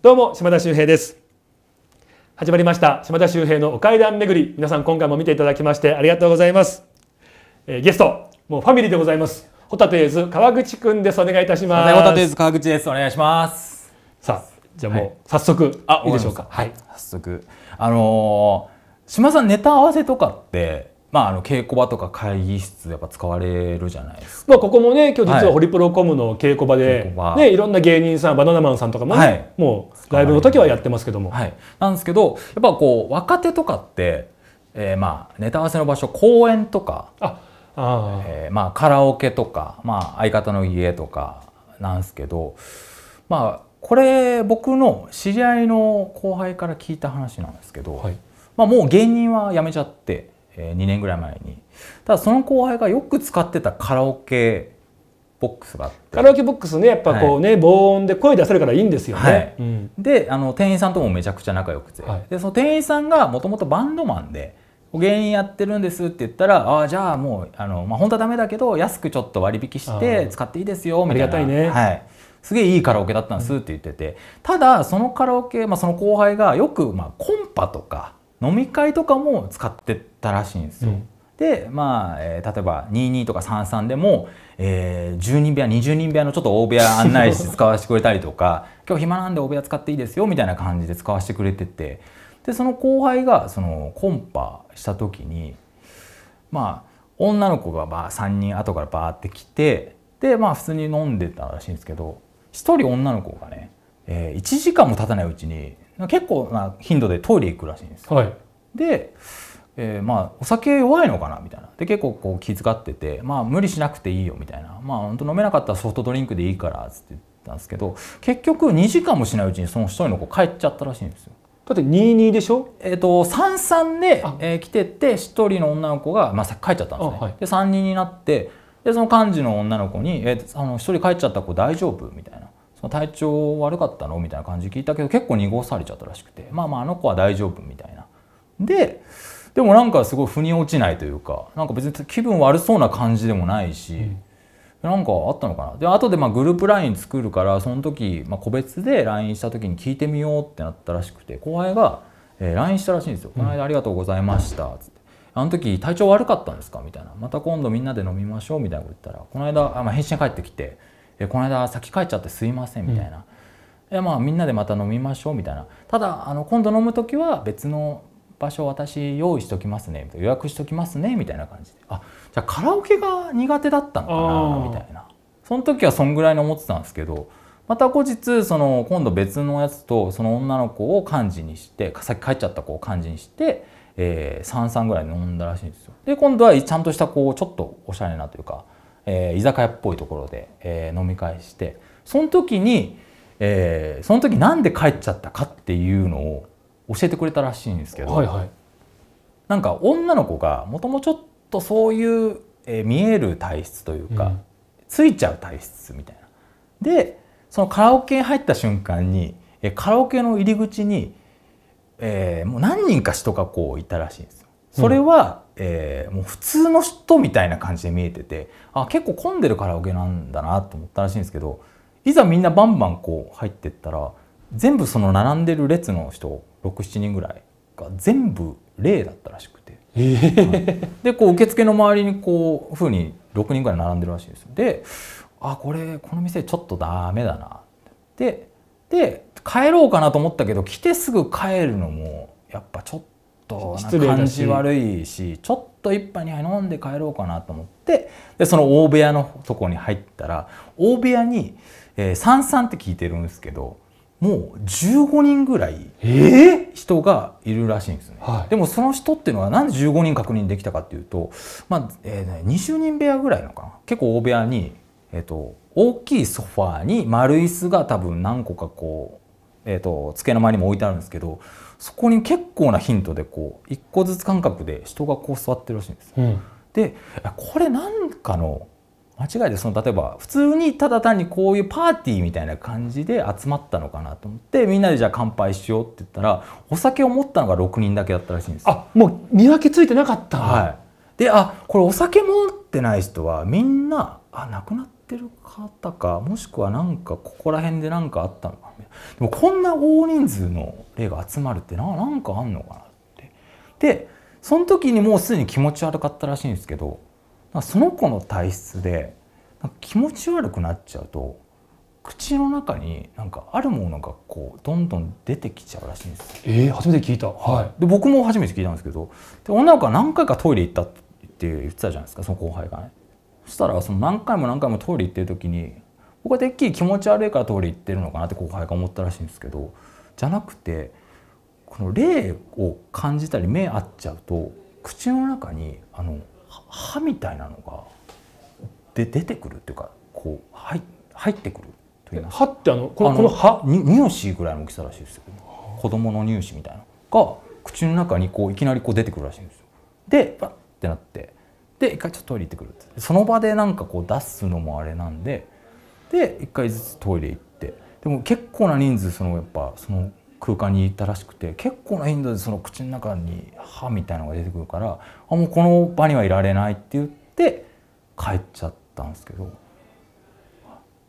どうも島田秀平です始まりました島田秀平のお階段巡り皆さん今回も見ていただきましてありがとうございます、えー、ゲストもうファミリーでございますホタテーズ川口くんですお願いいたしますホタテーズ川口ですお願いしますさあじゃあもう早速、はい、あいいでしょうかはい早速あのー、島さんネタ合わせとかってまあ、あの稽古場とか会議室やっぱ使われるじゃないですか、まあ、ここもね今日実はホリプロコムの稽古場で、はいね、いろんな芸人さんバナナマンさんとかも、ねはい、もうライブの時はやってますけども、はい、なんですけどやっぱこう若手とかって、えー、まあネタ合わせの場所公園とかああ、えー、まあ、カラオケとか、まあ、相方の家とかなんですけどまあこれ僕の知り合いの後輩から聞いた話なんですけど、はい、まあ、もう芸人は辞めちゃって。え2年ぐらい前にただその後輩がよく使ってたカラオケボックスがあってカラオケボックスねやっぱこうね、はい、防音で声出せるからいいんですよね、はいうん、であの店員さんともめちゃくちゃ仲良くて、はい、でその店員さんがもともとバンドマンで芸人やってるんですって言ったらああじゃあもうあの、まあ、本当はダメだけど安くちょっと割引して使っていいですよみたいなありがたいね、はい、すげえいいカラオケだったんですって言ってて、うん、ただそのカラオケ、まあ、その後輩がよく、まあ、コンパとか飲み会とかも使ってったらしいんですよ。うん、でまあ、えー、例えば22とか33でも、えー、10人部屋20人部屋のちょっと大部屋 案内して使わせてくれたりとか今日暇なんで大部屋使っていいですよみたいな感じで使わせてくれててでその後輩がそのコンパした時にまあ女の子がバ3人後からバーって来てでまあ普通に飲んでたらしいんですけど1人女の子がね、えー、1時間も経たないうちに結構な頻度でトイレ行くらしいんですよ。はい、でえー、まあお酒弱いのかなみたいなで結構こう気遣ってて、まあ、無理しなくていいよみたいなまあ本当飲めなかったらソフトドリンクでいいからっって言ったんですけど結局2時間もしないうちにその1人の子帰っちゃったらしいんですよ。だって22でしょえっ、ー、と33で、えー、来てて1人の女の子が、まあ、帰っちゃったんですね。はい、で3人になってでその幹事の女の子に「えー、あの1人帰っちゃった子大丈夫?」みたいな「その体調悪かったの?」みたいな感じ聞いたけど結構濁されちゃったらしくて「まあまああの子は大丈夫」みたいな。ででもなんかすごい腑に落ちないというかなんか別に気分悪そうな感じでもないし、うん、なんかあったのかなで後でまあグループ LINE 作るからその時、まあ、個別で LINE した時に聞いてみようってなったらしくて後輩が、えー、LINE したらしいんですよ「この間ありがとうございました」っつって。あの時体調悪かったんですかみたいな。また今度みんなで飲みましょうみたいなこと言ったら、この間、あまあ、返信返ってきて、えこの間先帰っちゃってすいませんみたいな。うん、まあみんなでまた飲みましょうみたいな。ただ、あの今度飲む時は別の場所私用意しときますね予約しときますねみたいな感じであじゃあカラオケが苦手だったのかなみたいなその時はそんぐらいに思ってたんですけどまた後日その今度別のやつとその女の子を幹事にしてさ帰っちゃった子を幹事にして、えー、33ぐらい飲んだらしいんですよ。で今度はちゃんとしたこうちょっとおしゃれなというか、えー、居酒屋っぽいところで、えー、飲み会してその時に、えー、その時なんで帰っちゃったかっていうのを教えてくれたらしいんですけど、はいはい、なんか女の子がもともとちょっとそういう、えー、見える体質というか、うん、ついちゃう体質みたいな。でそのカラオケに入った瞬間に、えー、カラオケの入り口に、えー、もう何人か人がこういたらしいんですよ。それは、うん、えー、もう普通の人みたいな感じで見えててあ結構混んでるカラオケなんだなと思ったらしいんですけどいざみんなバンバンこう入ってったら全部その並んでる列の人67人ぐらいが全部霊だったらしくて、えーはい、でこう受付の周りにこうふうに6人ぐらい並んでるらしいですであこれこの店ちょっとダメだなってで帰ろうかなと思ったけど来てすぐ帰るのもやっぱちょっと感じ悪いしちょっと一杯2杯飲んで帰ろうかなと思ってでその大部屋のとこに入ったら大部屋に「えん三んって聞いてるんですけどもう15人ぐらい人がいるらしいんですね、えーはい、でもその人っていうのはなんで15人確認できたかっていうと、まあえー、ね、20人部屋ぐらいのかな結構大部屋に、えーと、大きいソファーに丸椅子が多分何個かこう、えーと、と机の前にも置いてあるんですけどそこに結構なヒントでこう1個ずつ間隔で人がこう座ってるらしいんです。うん、でこれなんかの間違いでその例えば普通にただ単にこういうパーティーみたいな感じで集まったのかなと思ってみんなでじゃあ乾杯しようって言ったらお酒を持ったのが6人だけだったらしいんですあもう見分けついてなかったはいであこれお酒持ってない人はみんなあ亡くなってる方かもしくはなんかここら辺で何かあったのかでもこんな大人数の例が集まるってななんかあんのかなってでその時にもうすでに気持ち悪かったらしいんですけどその子の体質で気持ち悪くなっちゃうと口の中になんかあるものがこうどんどん出てきちゃうらしいんですえー、初めて聞いた、はい、で僕も初めて聞いたんですけどで女の子は何回かトイレ行ったって言ってたじゃないですかその後輩がねそしたらその何回も何回もトイレ行ってる時に僕はてっきり気持ち悪いからトイレ行ってるのかなって後輩が思ったらしいんですけどじゃなくてこの霊を感じたり目合っちゃうと口の中にあの歯みたいなのがで出てくるっていうかこう入入ってくるという歯ってあのこのこの歯乳歯ぐらいの大きさらしいですよ子供の乳歯みたいなが口の中にこういきなりこう出てくるらしいんですよでバッてなってで一回ちょっとトイレ行ってくるってその場でなんかこう出すのもあれなんでで一回ずつトイレ行ってでも結構な人数そのやっぱその空間にいたらしくて結構な頻度でその口の中に歯みたいなのが出てくるからあもうこの場にはいられないって言って帰っちゃったんですけど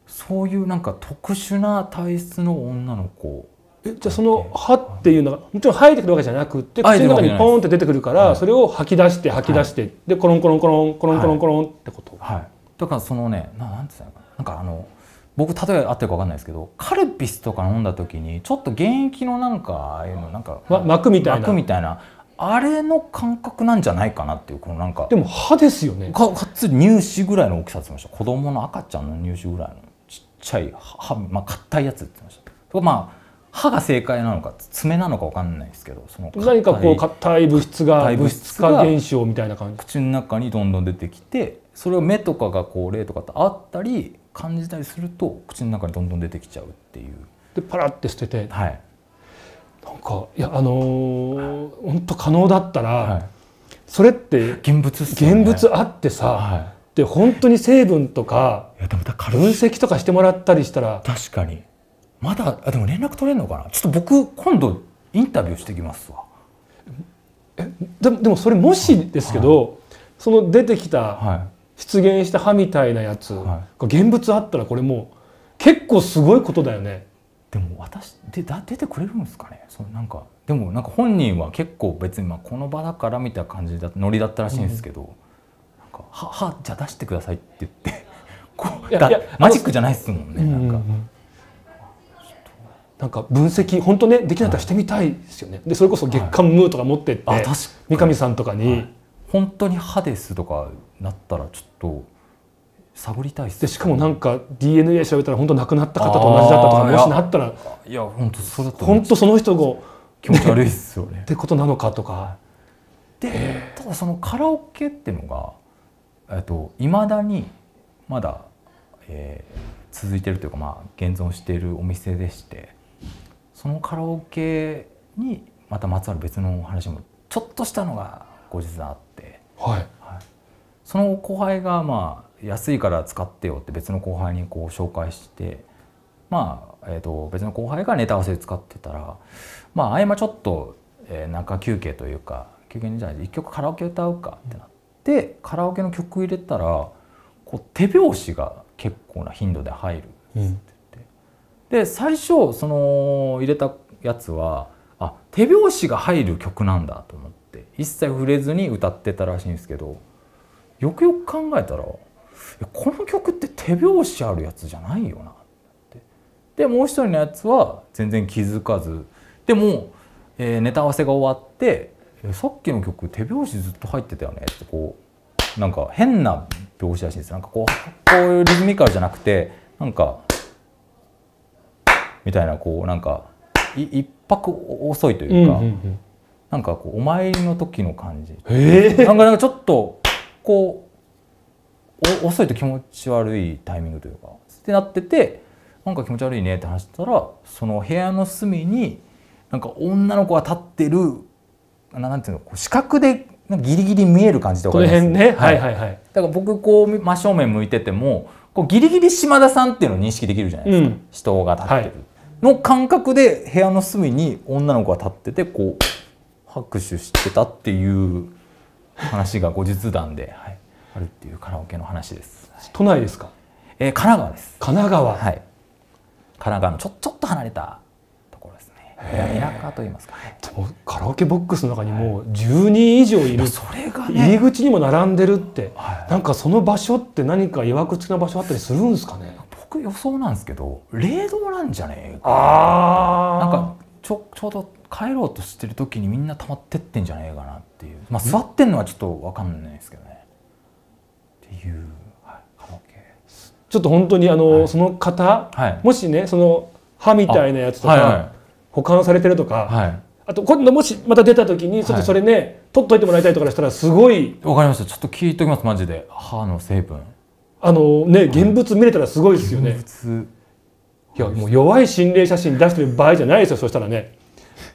そういうなんか特殊な体質の女の子えじゃあその歯っていうのがもちろん生えてくるわけじゃなくて口の中にポンって出てくるから、それを吐き出して吐き出して、はい、でコロンコロンコロンコロンコロンコロンってこと、はい、だからそのねななんて言ったのかななんかあの僕例えば合ってるか分かんないですけどカルピスとか飲んだ時にちょっと原液のなんかああいうのなんか、ま、膜みたいな膜みたいなあれの感覚なんじゃないかなっていうこのなんかでも歯ですよねかかつ乳歯ぐらいの大きさってました子供の赤ちゃんの乳歯ぐらいのちっちゃい歯まあ硬いやつってましたまあ歯が正解なのか爪なのか分かんないですけどその何かこう硬い物質が物質化現象みたいな感じ口の中にどんどん出てきてそれを目とかがこう例とかってあったり感じたりすると口の中にどんどん出てきちゃうっていう。でパラって捨てて、はい、なんかいやあのー、本当可能だったら、はい、それって現物、ね、現物あってさ、はい、で本当に成分とか分析とかしてもらったりしたら確かにまだあでも連絡取れるのかなちょっと僕今度インタビューしてきますわえでもでもそれもしですけど、はい、その出てきたはい出現した歯みたいなやつ現物あったらこれもう結構すごいことだよね。でも私でだ出てくれるんですかねそのなんかでもなんか本人は結構別にまあこの場だからみたいな感じだノリだったらしいんですけど、うん、なんかははじゃあ出してくださいって言ってこうだマジックじゃないですもんね、うんうん、なんか。なんか分析本当ねできなかったらしてみたいですよね、はい、でそれこそ月刊ムーとか持ってって、はい、三上さんとかに、は本当に歯ですとかなったらちょっと探りたいで、ね、しかもなんか DNA 調べたら本当亡くなった方と同じだったとかもしなったらいや本当そうだった本当その人が気持ち悪いですよねってことなのかとかでただそのカラオケっていうのがいまだにまだ、えー、続いてるというか、まあ、現存しているお店でしてそのカラオケにまたまつわる別の話もちょっとしたのが後日あっはい、はい、その後輩がまあ安いから使ってよって別の後輩にこう紹介してまあ、えと、別の後輩がネタ合わせで使ってたらまあ合間ちょっと、え中休憩というか休憩じゃない一曲カラオケ歌うかってなって、カラオケの曲入れたらこう手拍子が結構な頻度で入るっつって、うん、で最初その入れたやつはあ手拍子が入る曲なんだと思って。って一切触れずに歌ってたらしいんですけどよくよく考えたらこの曲って手拍子あるやつじゃないよなってでもう一人のやつは全然気づかずでも、えー、ネタ合わせが終わってさっきの曲手拍子ずっと入ってたよねってこうなんか変な拍子らしいんですなんかこうこういうリズミカルじゃなくてなんかみたいなこうなんか一拍遅いというか、うんうんうんなんかこうお参りの時の感じ、えー、なんかなんかちょっとこう遅いと気持ち悪いタイミングというかってなっててなんか気持ち悪いねって話したらその部屋の隅になんか女の子が立ってるなんていうのこう視覚でギリギリ見える感じとかこす辺ね、はい、はいはいはいだから僕こう真正面向いててもこうギリギリ島田さんっていうのを認識できるじゃないですか、うん、人が立ってる、はい、の感覚で部屋の隅に女の子が立っててこう拍手してたっていう話が後日談で、はい、あるっていうカラオケの話です。都内ですか、えー、神奈川です。神奈川、はい、神奈川のちょちょっと離れたところですね。田舎と言いますか、ね、カラオケボックスの中にもう10人以上いる、はい、それが、ね、入り口にも並んでるって、はい、なんかその場所って何かいわくつきな場所あったりするんですかね僕予想なんですけど冷凍なんじゃねえかなんかちょちょうど帰ろうとしてる時にみんな溜まってってんじゃねえかなっていうまあ座ってんのはちょっと分かんないですけどねっていう、はい、カラオケちょっと本当にあの、はい、その方、はい、もしねその歯みたいなやつとか、はいはい、保管されてるとか、はい、あと今度もしまた出た時にちょっとそれね、はい、取っといてもらいたいとかしたらすごいわかりましたちょっと聞いときますマジで歯の成分あのね現物見れたらすごいですよね、いやもう弱い心霊写真出してる場合じゃないですよそしたらね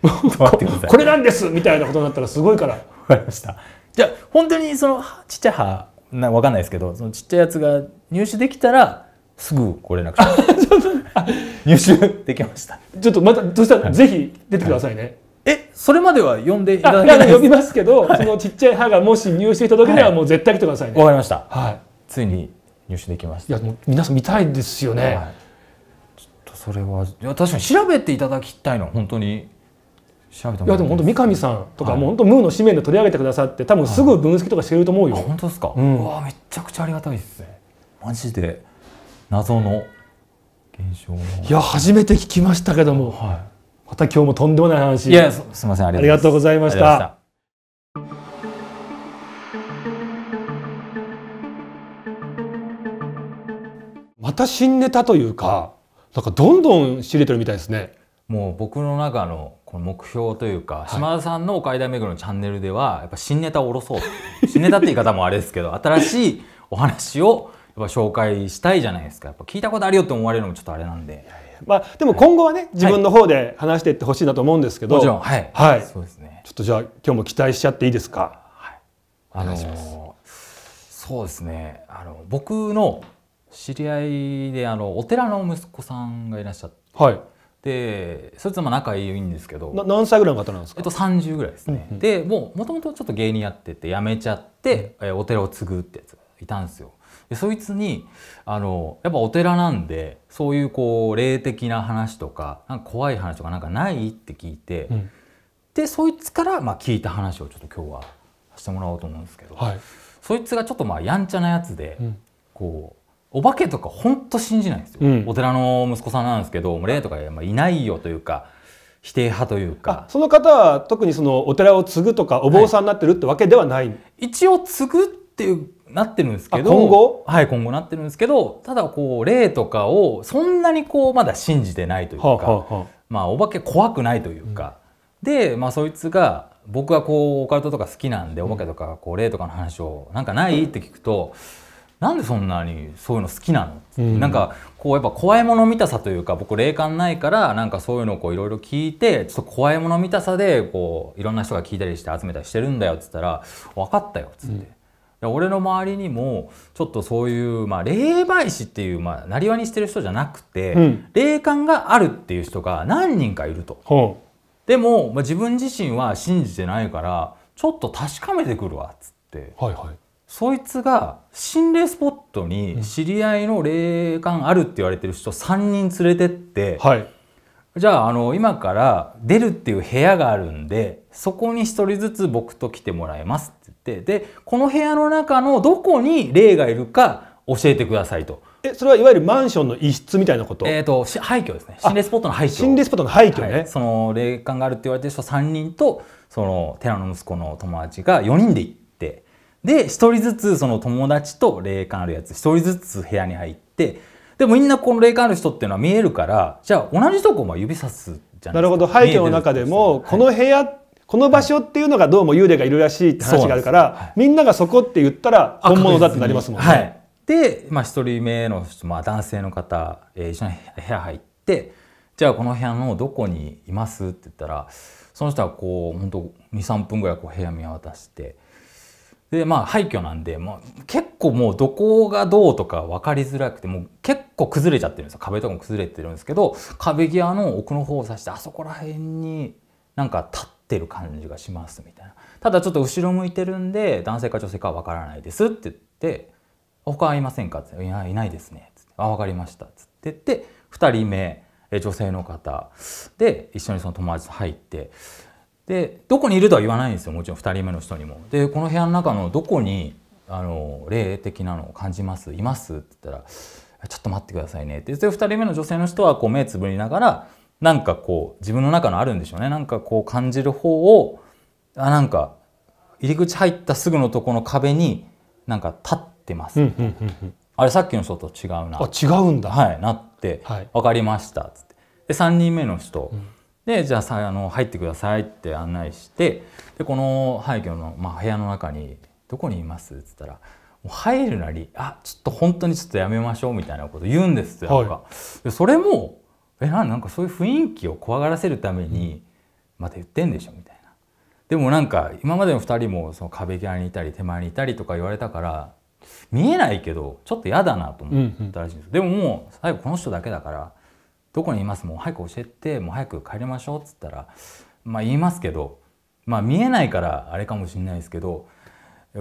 これなんですみたいなことになったらすごいから。わかりました。じゃあ本当にそのちっちゃい歯なわかんないですけど、そのちっちゃいやつが入手できたらすぐご連絡します。入手できました。ちょっとまたどうしたらぜひ出てくださいね。はいえそれまでは読んでいただけない呼びますけど、はい、そのちっちゃい歯がもし入手した時にはもう絶対来てくださいねわ、はい、かりました、はい、ついに入手できましたいやもう皆さん見たいですよね、はい、ちょっとそれはいや確かに調べていただきたいの本当にいやでも本当三上さんとか、もう本当ムーの紙面で取り上げてくださって多分すぐ分析とかしてると思うよ、本当ですか、うん、わめちゃくちゃありがたいですねマジで謎の現象いや初めて聞きましたけども、はい、また今日もとんでもない話いやすみませんありがとうございましたまた新ネタというかなんかどんどん知れてるみたいですねもう僕の中のこの目標というか、島田さんの「おかいだめぐる」のチャンネルではやっぱ新ネタを下ろそう 新ネタって言い方もあれですけど新しいお話をやっぱ紹介したいじゃないですかやっぱ聞いたことあるよって思われるのもちょっとあれなんで。まあ、でも今後はね、はい、自分の方で話していってほしいなと思うんですけど、もちろんはい、はい、そうですねちょっとじゃあ今日も期待しちゃっていいですか、はい、あのー、そうですねあの僕の知り合いであのお寺の息子さんがいらっしゃって、はい、でそいつも仲いいんですけど何歳ぐらいの方なんですか、えっと、30ぐらいですね、うんうん、でもうもともとちょっと芸人やっててやめちゃって、うん、えお寺を継ぐってやつがいたんですよでそいつにあのやっぱお寺なんでそういうこう霊的な話とかなんか怖い話とかなんかないって聞いて、うん、でそいつからまあ聞いた話をちょっと今日はしてもらおうと思うんですけど、はい、そいつがちょっとまあやんちゃなやつで、うん、こうお化けとかほんと信じないんですよ、うん、お寺の息子さんなんですけど霊とかいないよというか否定派というかその方は特にそのお寺を継ぐとかお坊さんになってるってわけではない、はい、一応継ぐっていうなってるんですけど今後はい今後なってるんですけどただこう霊とかをそんなにこうまだ信じてないというか、はあはあ、まあお化け怖くないというか、うん、でまあそいつが僕はこうオカルトとか好きなんで、うん、お化けとかこう霊とかの話をなんかないって聞くと。うんなんでそんなにそういうの好きなの、うん、なんかこうやっぱ怖いもの見たさというか僕霊感ないからなんかそういうのをいろいろ聞いてちょっと怖いもの見たさでこういろんな人が聞いたりして集めたりしてるんだよっつったら「分かったよ」っつって。うん、俺の周りにもちょっとそういう、まあ、霊媒師っていうまあなりわにしてる人じゃなくて、うん、霊感があるっていう人が何人かいると、でも、まあ、自分自身は信じてないからちょっと確かめてくるわっつって、はいはい、そいつが心霊スポットに知り合いの霊感あるって言われてる人3人連れてって、はい、じゃああの今から出るっていう部屋があるんでそこに1人ずつ僕と来てもらいますって言ってでこの部屋の中のどこに霊がいるか教えてくださいと。えそれはいわゆるマンションの一室みたいなことえっ、ー、と廃墟ですね心霊スポットの廃墟心霊スポットの廃墟ね、はい、その霊感があるって言われてる人3人とその寺の息子の友達が4人で行っで、一人ずつその友達と霊感あるやつ、一人ずつ部屋に入って、でもみんなこの霊感ある人っていうのは見えるから、じゃあ同じとこも指さすじゃないですか。なるほど、背景の中でも、この部屋、はい、この場所っていうのがどうも幽霊がいるらしいって話があるから、はい、みんながそこって言ったら本物だってなりますもんね。はい、で、まあ、1人目の、まあ、男性の方、えー、一緒に部屋入ってじゃあこの部屋のどこにいますって言ったらその人はこう本当23分ぐらいこう部屋見渡して。でまあ廃墟なんで、まあ、結構もうどこがどうとか分かりづらくてもう結構崩れちゃってるんですよ壁とかも崩れてるんですけど壁際の奥の方を指してあそこら辺になんか立ってる感じがしますみたいなただちょっと後ろ向いてるんで男性か女性かは分からないですって言って「他はいませんか?」って「いないいないですね」っつって「あ分かりました」っつってって2人目女性の方で一緒にその友達と入ってでどこにいるとは言わないんですよもちろん2人目の人にも。でこの部屋の中のどこにあの霊的なのを感じますいますって言ったら「ちょっと待ってくださいね」ってで2人目の女性の人はこう目つぶりながらなんかこう自分の中のあるんでしょうねなんかこう感じる方をあなんか入り口入ったすぐのとこの壁になんか立ってます。あれさっきの人と違うな。あ違うんだ。はい、なって、はい、分かりましたっつってで3人目の人、うんでじゃあさあの入ってくださいって案内してでこの廃墟の、まあ、部屋の中に「どこにいます?」っつったら「もう入るなりあちょっと本当にちょっとやめましょう」みたいなこと言うんですっはい、なんかでそれも「えなんかそういう雰囲気を怖がらせるために、また言ってんでしょ」みたいな。でもなんか今までの2人もその壁際にいたり手前にいたりとか言われたから見えないけどちょっと嫌だなと思ったらしいんです、うんうん、でももう最後この人だけだからどこにいますもう早く教えてもう早く帰りましょう」っつったらまあ言いますけどまあ見えないからあれかもしれないですけど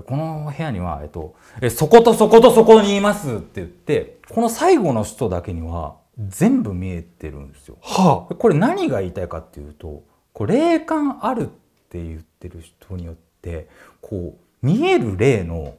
この部屋には、えっと、え、そことそことそこにいますって言って、この最後の人だけには全部見えてるんですよ。はあ、これ何が言いたいかっていうと、こう霊感あるって言ってる人によって、こう、見える霊の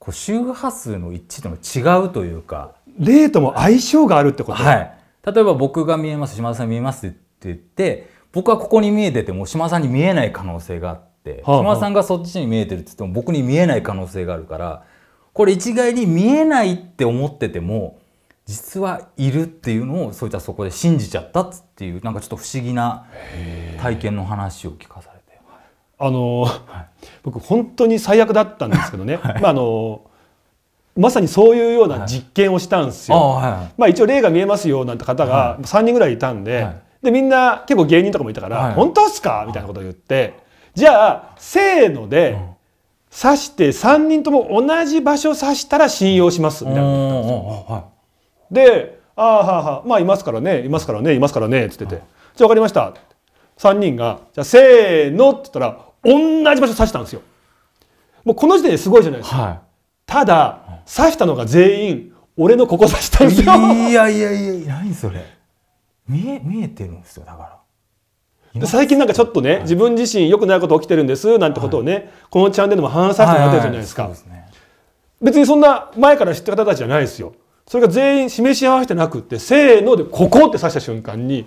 こう周波数の一致との違うというか。霊とも相性があるってことはい。例えば僕が見えます島田さん見えますって言って僕はここに見えてても島田さんに見えない可能性があって、はあはあ、島田さんがそっちに見えてるって言っても僕に見えない可能性があるからこれ一概に見えないって思ってても実はいるっていうのをそういったそこで信じちゃったっていうなんかちょっと不思議な体験の話を聞かされて。あのはい、僕本当に最悪だったんですけどね、はい、まああのまさにそういうような実験をしたんですよ。まあ、一応例が見えますよなんて方が3人ぐらいいたんででみんな結構芸人とかもいたから「本当っすか?」みたいなことを言ってじゃあせーので刺して3人とも同じ場所刺したら信用しますみたいなことったんですよ。で「ああははまあいますからねいますからねいますからね」っつってて「じゃあ分かりました」3人が「じゃあせーの」って言ったら同じ場所刺したんですよ。もうこの時点ですごいじゃないですか。ただ刺したのが全員俺のここ刺したんですよいやいやいや何それ見え見えてるんですよだから最近なんかちょっとね、はい、自分自身よくないこと起きてるんですなんてことをね、はい、このチャンネルも話させてもらってるじゃないですか、別にそんな前から知った方たちじゃないですよそれが全員示し合わせてなくってせーのでここって刺した瞬間に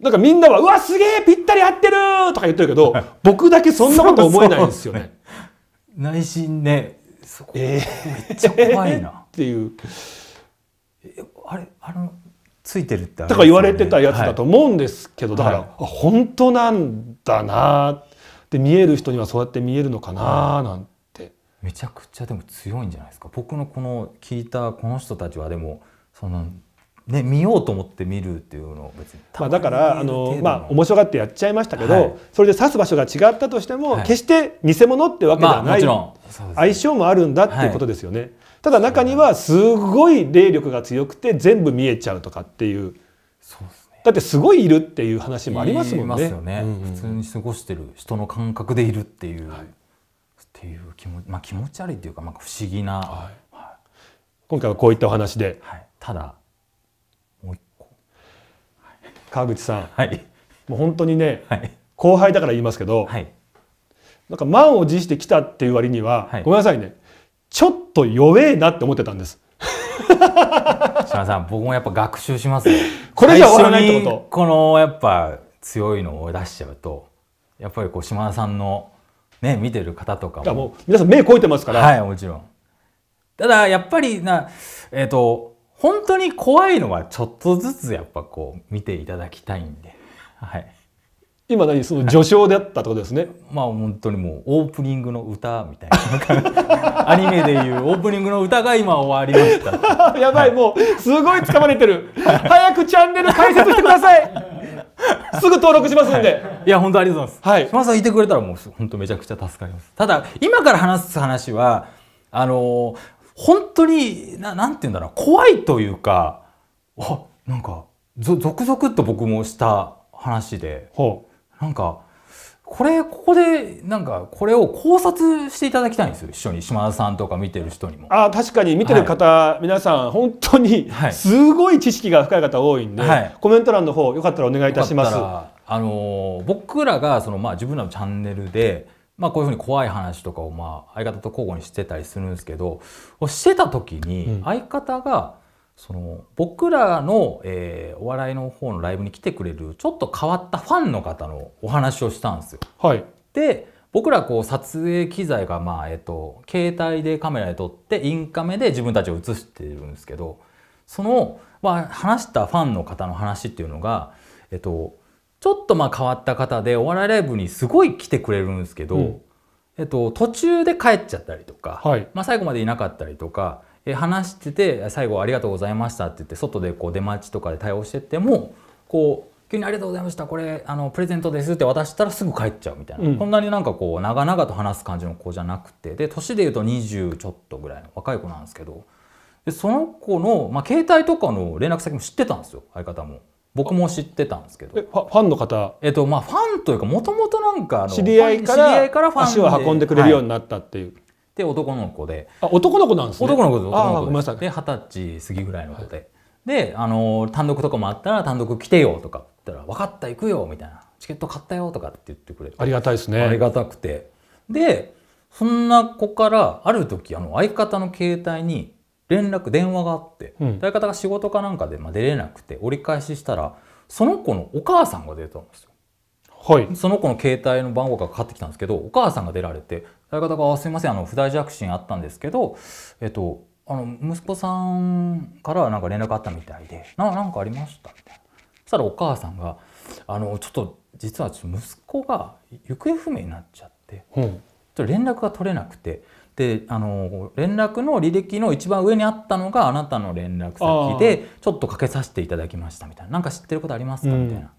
なんかみんなは「うわすげえぴったり合ってる!」とか言ってるけど僕だけそんなこと思えないんですよね。内心ねそこ、えー、めっちゃ怖いな、っていうあれあのついてるって、ね、だから言われてたやつだと思うんですけど、はい、だから、はい、本当なんだなって見える人にはそうやって見えるのかななんてめちゃくちゃでも強いんじゃないですか僕のこの聞いたこの人たちはでもそのね、見ようと思って見るっていうのを別にまあだからあの、まあ、面白がってやっちゃいましたけど、はい、それで指す場所が違ったとしても、はい、決して偽物ってわけではない、まあ相性もあるんだっていうことですよね、はい、ただ中にはすごい霊力が強くて全部見えちゃうとかっていう、ね、だってすごいいるっていう話もありますもんね。ねうんうん、普通に過ごしてる人の感覚でいるっていう、っていう気持,、まあ、気持ち悪いっていうか、まあ、不思議な、今回はこういったお話で。ただ川口さん、はい、もう本当にね、はい、後輩だから言いますけど、はい、なんか満を持してきたっていう割には、ごめんなさいねちょっと弱えなって思ってたんです。島さん僕もやっぱ学習しますよ。これじゃ終わらないってことこのやっぱ強いのを出しちゃうとやっぱりこう島田さんのね見てる方とかももう皆さん目超えてますからはいもちろんただやっぱりなえっ、ー、と本当に怖いのはちょっとずつやっぱこう見ていただきたいんで、はい。今何その序章であったってことですね、まあ本当にもうオープニングの歌みたいなアニメでいうオープニングの歌が今終わりました やばい、はい、もうすごい掴まれてる早くチャンネル解説してください すぐ登録しますんで、はい、いや本当ありがとうございます、はい、まさんいてくれたらもう本当めちゃくちゃ助かりますただ今から話す話はあのー、本当に、ななんて言うんだろう、怖いというか、あ、なんか、ぞ、続々と僕もした話で、ほなんか、これ、ここで、なんか、これを考察していただきたいんですよ、一緒に。島田さんとか見てる人にも。あ確かに見てる方、はい、皆さん、本当に、すごい知識が深い方多いんで、はい、コメント欄の方、よかったらお願いいたします。あのー、僕らが、その、まあ、自分らのチャンネルで、まあ、こういうふうに怖い話とかをまあ相方と交互にしてたりするんですけどしてた時に相方がその僕らのえお笑いの方のライブに来てくれるちょっと変わったファンの方のお話をしたんですよ。はい、で僕らこう撮影機材がまあえっと携帯でカメラで撮ってインカメで自分たちを映してるんですけどそのまあ話したファンの方の話っていうのがえっとちょっとまあ変わった方でお笑いライブにすごい来てくれるんですけど、うん、えっと、途中で帰っちゃったりとか、はい、まあ、最後までいなかったりとか、え話してて最後「ありがとうございました」って言って外でこう出待ちとかで対応しててもこう急に「ありがとうございましたこれあのプレゼントです」って渡したらすぐ帰っちゃうみたいな、うん、こんなになんかこう長々と話す感じの子じゃなくてで年でいうと20ちょっとぐらいの若い子なんですけどでその子の、まあ、携帯とかの連絡先も知ってたんですよ相方も。僕も知ってたんですけどファンの方えっとまあファンというかもともとなんか知り合いから足を運んでくれるようになったっていう、はい、で男の子であ男の子なんですね男の子で男の子でごめんなさいで二十歳過ぎぐらいの子で、はい、であの単独とかもあったら単独来てよとか言ったら分かった行くよみたいなチケット買ったよとかって言ってくれてありがたいですねありがたくてでそんな子からある時あの相方の携帯に連絡電話があって、誰ん、方が仕事かなんかで、まあ、出れなくて折り返ししたらその子のお母さんが出たんですよ。はい、その子の携帯の番号がかかってきたんですけどお母さんが出られて誰方が「すいませんあの不大弱心あったんですけど、えっと、あの息子さんからなんか連絡あったみたいで「ななんかありました」みたいなそしたらお母さんが「あのちょっと実は息子が行方不明になっちゃって、うん、ちょっと連絡が取れなくてであの連絡の履歴の一番上にあったのがあなたの連絡先でちょっとかけさせていただきましたみたいななんか知ってることありますかみたいな、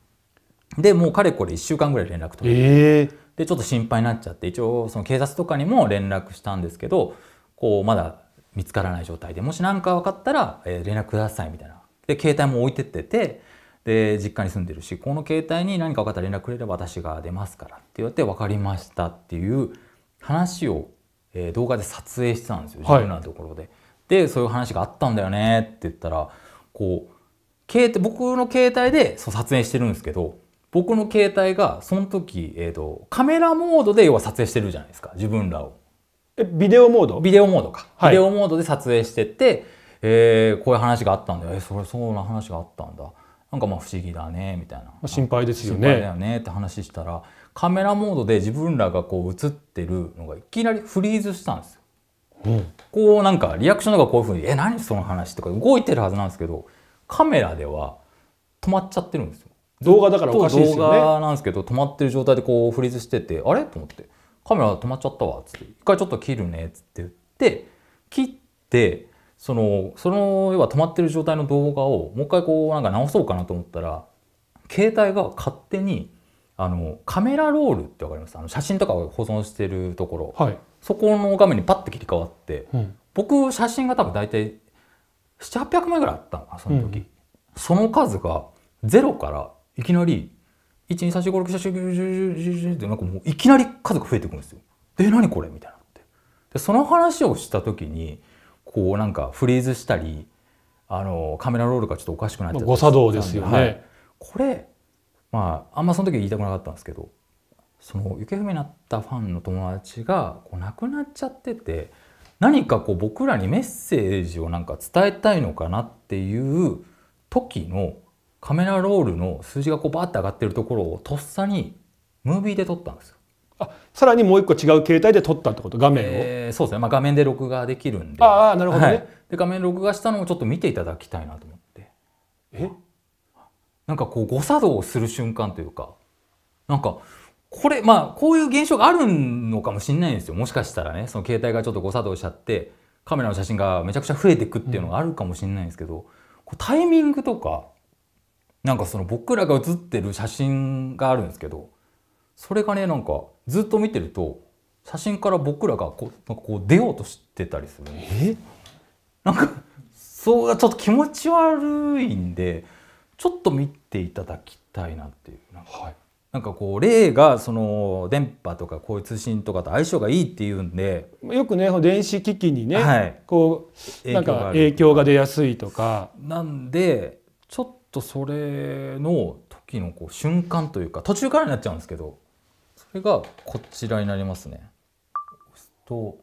うん、でもうかれこれ1週間ぐらい連絡取れ、えー、でちょっと心配になっちゃって一応その警察とかにも連絡したんですけどこうまだ見つからない状態でもし何か分かったら、えー、連絡くださいみたいなで携帯も置いてっててで実家に住んでるしこの携帯に何か分かったら連絡くれれば私が出ますからって言われて分かりましたっていう話をえー、動画で撮影してたんですよ自分のところで。はい、でそういう話があったんだよねって言ったらこう携帯僕の携帯でそう撮影してるんですけど僕の携帯がその時、えーと、カメラモードで要は撮影してるじゃないですか自分らを。えビデオモードビデオモードか、はい、ビデオモードで撮影してて、えー、こういう話があったんだよえそれそうな話があったんだなんかまあ不思議だねみたいな、ま心配ですよね心配だよねって話したらカメラモードで自分らがこう映ってるのがいきなりフリーズしたんですよ。うん、こうなんかリアクションとかこういうふうに「え何その話」とか動いてるはずなんですけどカメラでは止まっちゃってるんですよ。動画だからおかしいですよね。動画なんですけど止まってる状態でこうフリーズしてて「あれ?」と思って「カメラ止まっちゃったわ」っつって「一回ちょっと切るね」っつって言って切ってそのその要は止まってる状態の動画をもう一回こうなんか直そうかなと思ったら携帯が勝手にあのカメラロールってわかりますあの写真とかを保存してるところ、はい、そこの画面にパッと切り替わって、うん、僕写真が多分大体700800枚ぐらいあったのその時、うん、その数がロからいきなり12345678910ってなんかもういきなり数が増えていくんですよ。で何これみたいなってでその話をした時にこうなんかフリーズしたりあのカメラロールがちょっとおかしくなっちゃった誤作動ですよね、はい、これまああんまその時は言いたくなかったんですけどその行方不明になったファンの友達がこう亡くなっちゃってて何かこう僕らにメッセージをなんか伝えたいのかなっていう時のカメラロールの数字がこうバッって上がってるところをとっさにムービーで撮ったんですよ。あさらにもう一個違う携帯で撮ったってこと画面を、えー、そうですね、まあ、画面で録画できるんでああなるほどね、はい、で画面録画したのをちょっと見ていただきたいなと思ってえなんかこう誤作動する瞬間というか、なんか、これ、まあ、こういう現象があるのかもしれないんですよ。もしかしたらね、その携帯がちょっと誤作動しちゃって、カメラの写真がめちゃくちゃ増えていくっていうのがあるかもしれないんですけど、うん、こうタイミングとか、なんかその僕らが写ってる写真があるんですけど、それがね、なんかずっと見てると、写真から僕らがこう、なんかこう出ようとしてたりする。えなんか、そう、ちょっと気持ち悪いんで、ちょっと見ていただきたいなっていうなんか,、はい、なんかこう例がその電波とかこういう通信とかと相性がいいっていうんでよくね電子機器にね、はい、こうなんか影響が出やすいとか。なんでちょっとそれの時のこう瞬間というか途中からになっちゃうんですけどそれがこちらになりますね。と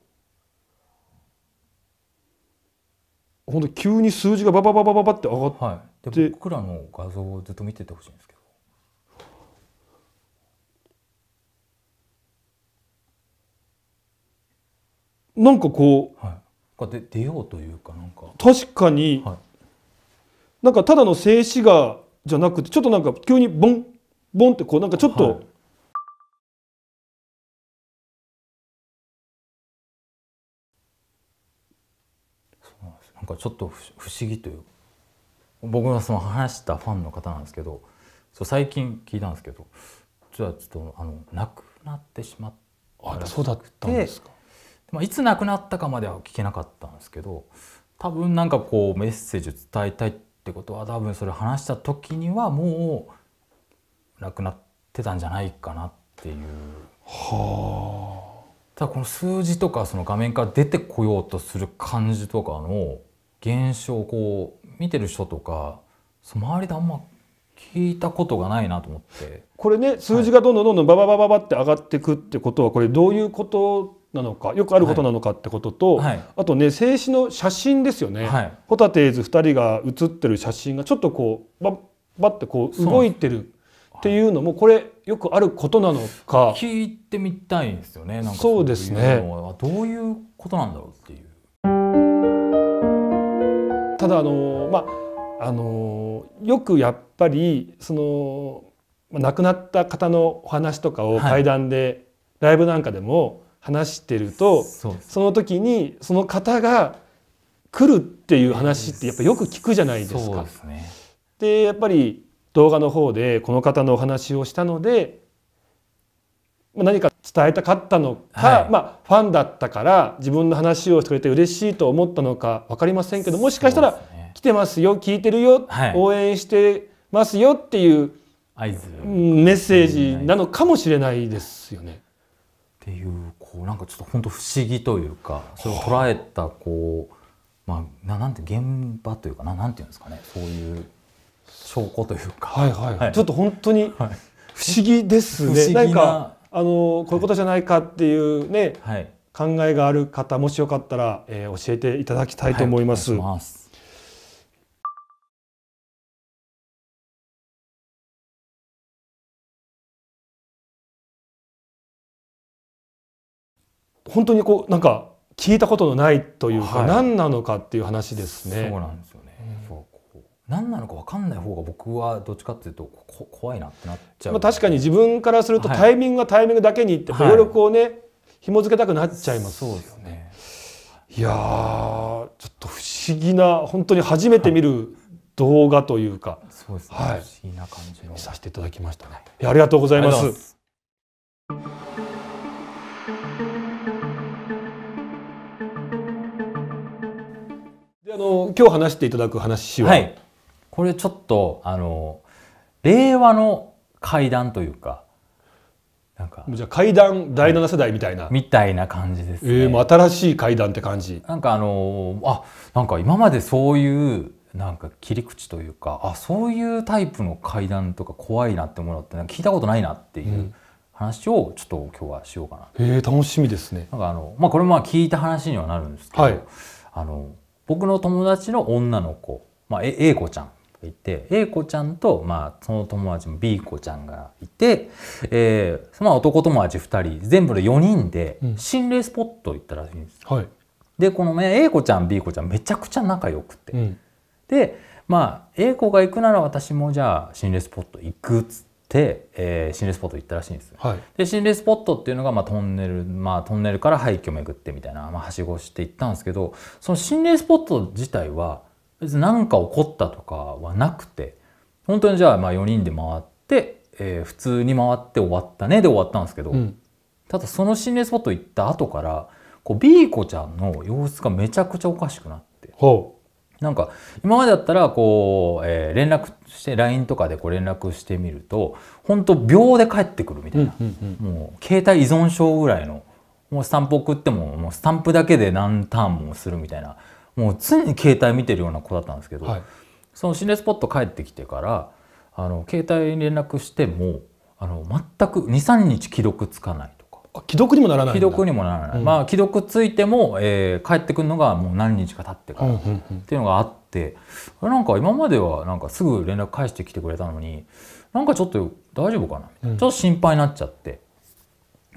本当急に数字がババババババって上がっで僕らの画像をずっと見ててほしいんですけど。なんかこう、はい、で出ようというかなんか確かに、はい、なんかただの静止画じゃなくてちょっとなんか急にボンボンってこうなんかちょっと、はい、そうなんですなんかちょっと不思議というか僕がその話したファンの方なんですけどそう最近聞いたんですけど実はちょっとあの亡くなってしまったらしくで、まあ、いつ亡くなったかまでは聞けなかったんですけど多分なんかこうメッセージを伝えたいってことは多分それ話した時にはもう亡くなってたんじゃないかなっていう。はあ、ただこの数字とかその画面から出てこようとする感じとかの現象をこう見てる人とか周りであんま聞いたことがないなと思ってこれね数字がどんどんどんどんバババババって上がっていくってことはこれどういうことなのかよくあることなのかってことと、はいはい、あとね静止の写真ですよね、はい、ホタテーズ2人が写ってる写真がちょっとこうバッバッてこう動いてるっていうのもこれよくあることなのか聞いてみたいんですよねなんかそうですねどういうことなんだろうっていう。ただあのまああのよくやっぱりその亡くなった方のお話とかを階段で、はい、ライブなんかでも話してるとその時にその方が来るっていう話ってやっぱよく聞くじゃないですか。で、ね、やっぱり動画の方でこの方のお話をしたので何か伝えたかったのか、はい、まあ、ファンだったから自分の話をしてくれて嬉しいと思ったのか分かりませんけどもしかしたら、来てますよ聞いてるよ、はい、応援してますよっていうメッセージなのかもしれないですよね。っていうこうなんかちょっと本当不思議というかそれを捉えたこう、まあ、ななんて現場というかななんていうんですかねそういう証拠というか。はいはい、はい、ちょっと本当に、不思議ですね。なんかあのこういうことじゃないかっていうね、はい、考えがある方もしよかったら、えー、教えていただきたいと思います。はい、本当にこうなんか聞いたことのないというか、はい、何なのかっていう話ですね。そうなんですよ何なのか分かんない方が僕はどっちかっていうとこ怖いなってなっちゃう、まあ、確かに自分からするとタイミングはタイミングだけにって暴力をね、はい、紐付けたくなっちゃいますよね。そうですねいやちょっと不思議な本当に初めて見る動画というか、そうですね、はい、不思議な感じの見させていただきましたはい、ありがとうございますであの今日話していただく話は、はいこれちょっとあの令和の階段というかなんかじゃ階段第7世代みたいな、みたいな感じですね、えー、もう新しい階段って感じなんかあのあなんか今までそういうなんか切り口というかあそういうタイプの階段とか怖いなってものって聞いたことないなっていう、話をちょっと今日はしようかな。えー、楽しみですね。なんかあのまあこれまあ聞いた話にはなるんですけど、はい、あの僕の友達の女の子、まあえ A 子ちゃんがいて A 子ちゃんと、まあ、その友達も B 子ちゃんがいて、えーまあ、男友達2人全部で4人で心霊スポット行ったらしいんです。はい、でこの、ね、A 子ちゃん B 子ちゃんめちゃくちゃ仲良くて、うん、でまあ A 子が行くなら私もじゃあ心霊スポット行くっつって。て、えー、心霊スポット行ったらしいんです、はい、で心霊スポットっていうのが、まあ、トンネル、まあ、トンネルから廃墟巡ってみたいな、まあ、はしごして行ったんですけどその心霊スポット自体は別に何か起こったとかはなくて、本当にじゃあまあ4人で回って、えー、普通に回って終わったねで終わったんですけど、うん、ただその心霊スポット行った後から、こう、B 子ちゃんの様子がめちゃくちゃおかしくなって。ほう。なんか、今までだったら、こう、えー、連絡して、LINE とかでこう連絡してみると、本当秒で帰ってくるみたいな、うんうんうん、もう、携帯依存症ぐらいの、もうスタンプ送っても、もうスタンプだけで何ターンもするみたいなもう常に携帯見てるような子だったんですけど、はい、その心霊スポット帰ってきてからあの携帯に連絡してもあの全く23日既読つかないとか既読にもならない既読にもならない、うん、まあ既読ついても、えー、帰ってくるのがもう何日か経ってから、っていうのがあって、うん、なんか今まではなんかすぐ連絡返してきてくれたのになんかちょっと大丈夫かな、うん、ちょっと心配になっちゃって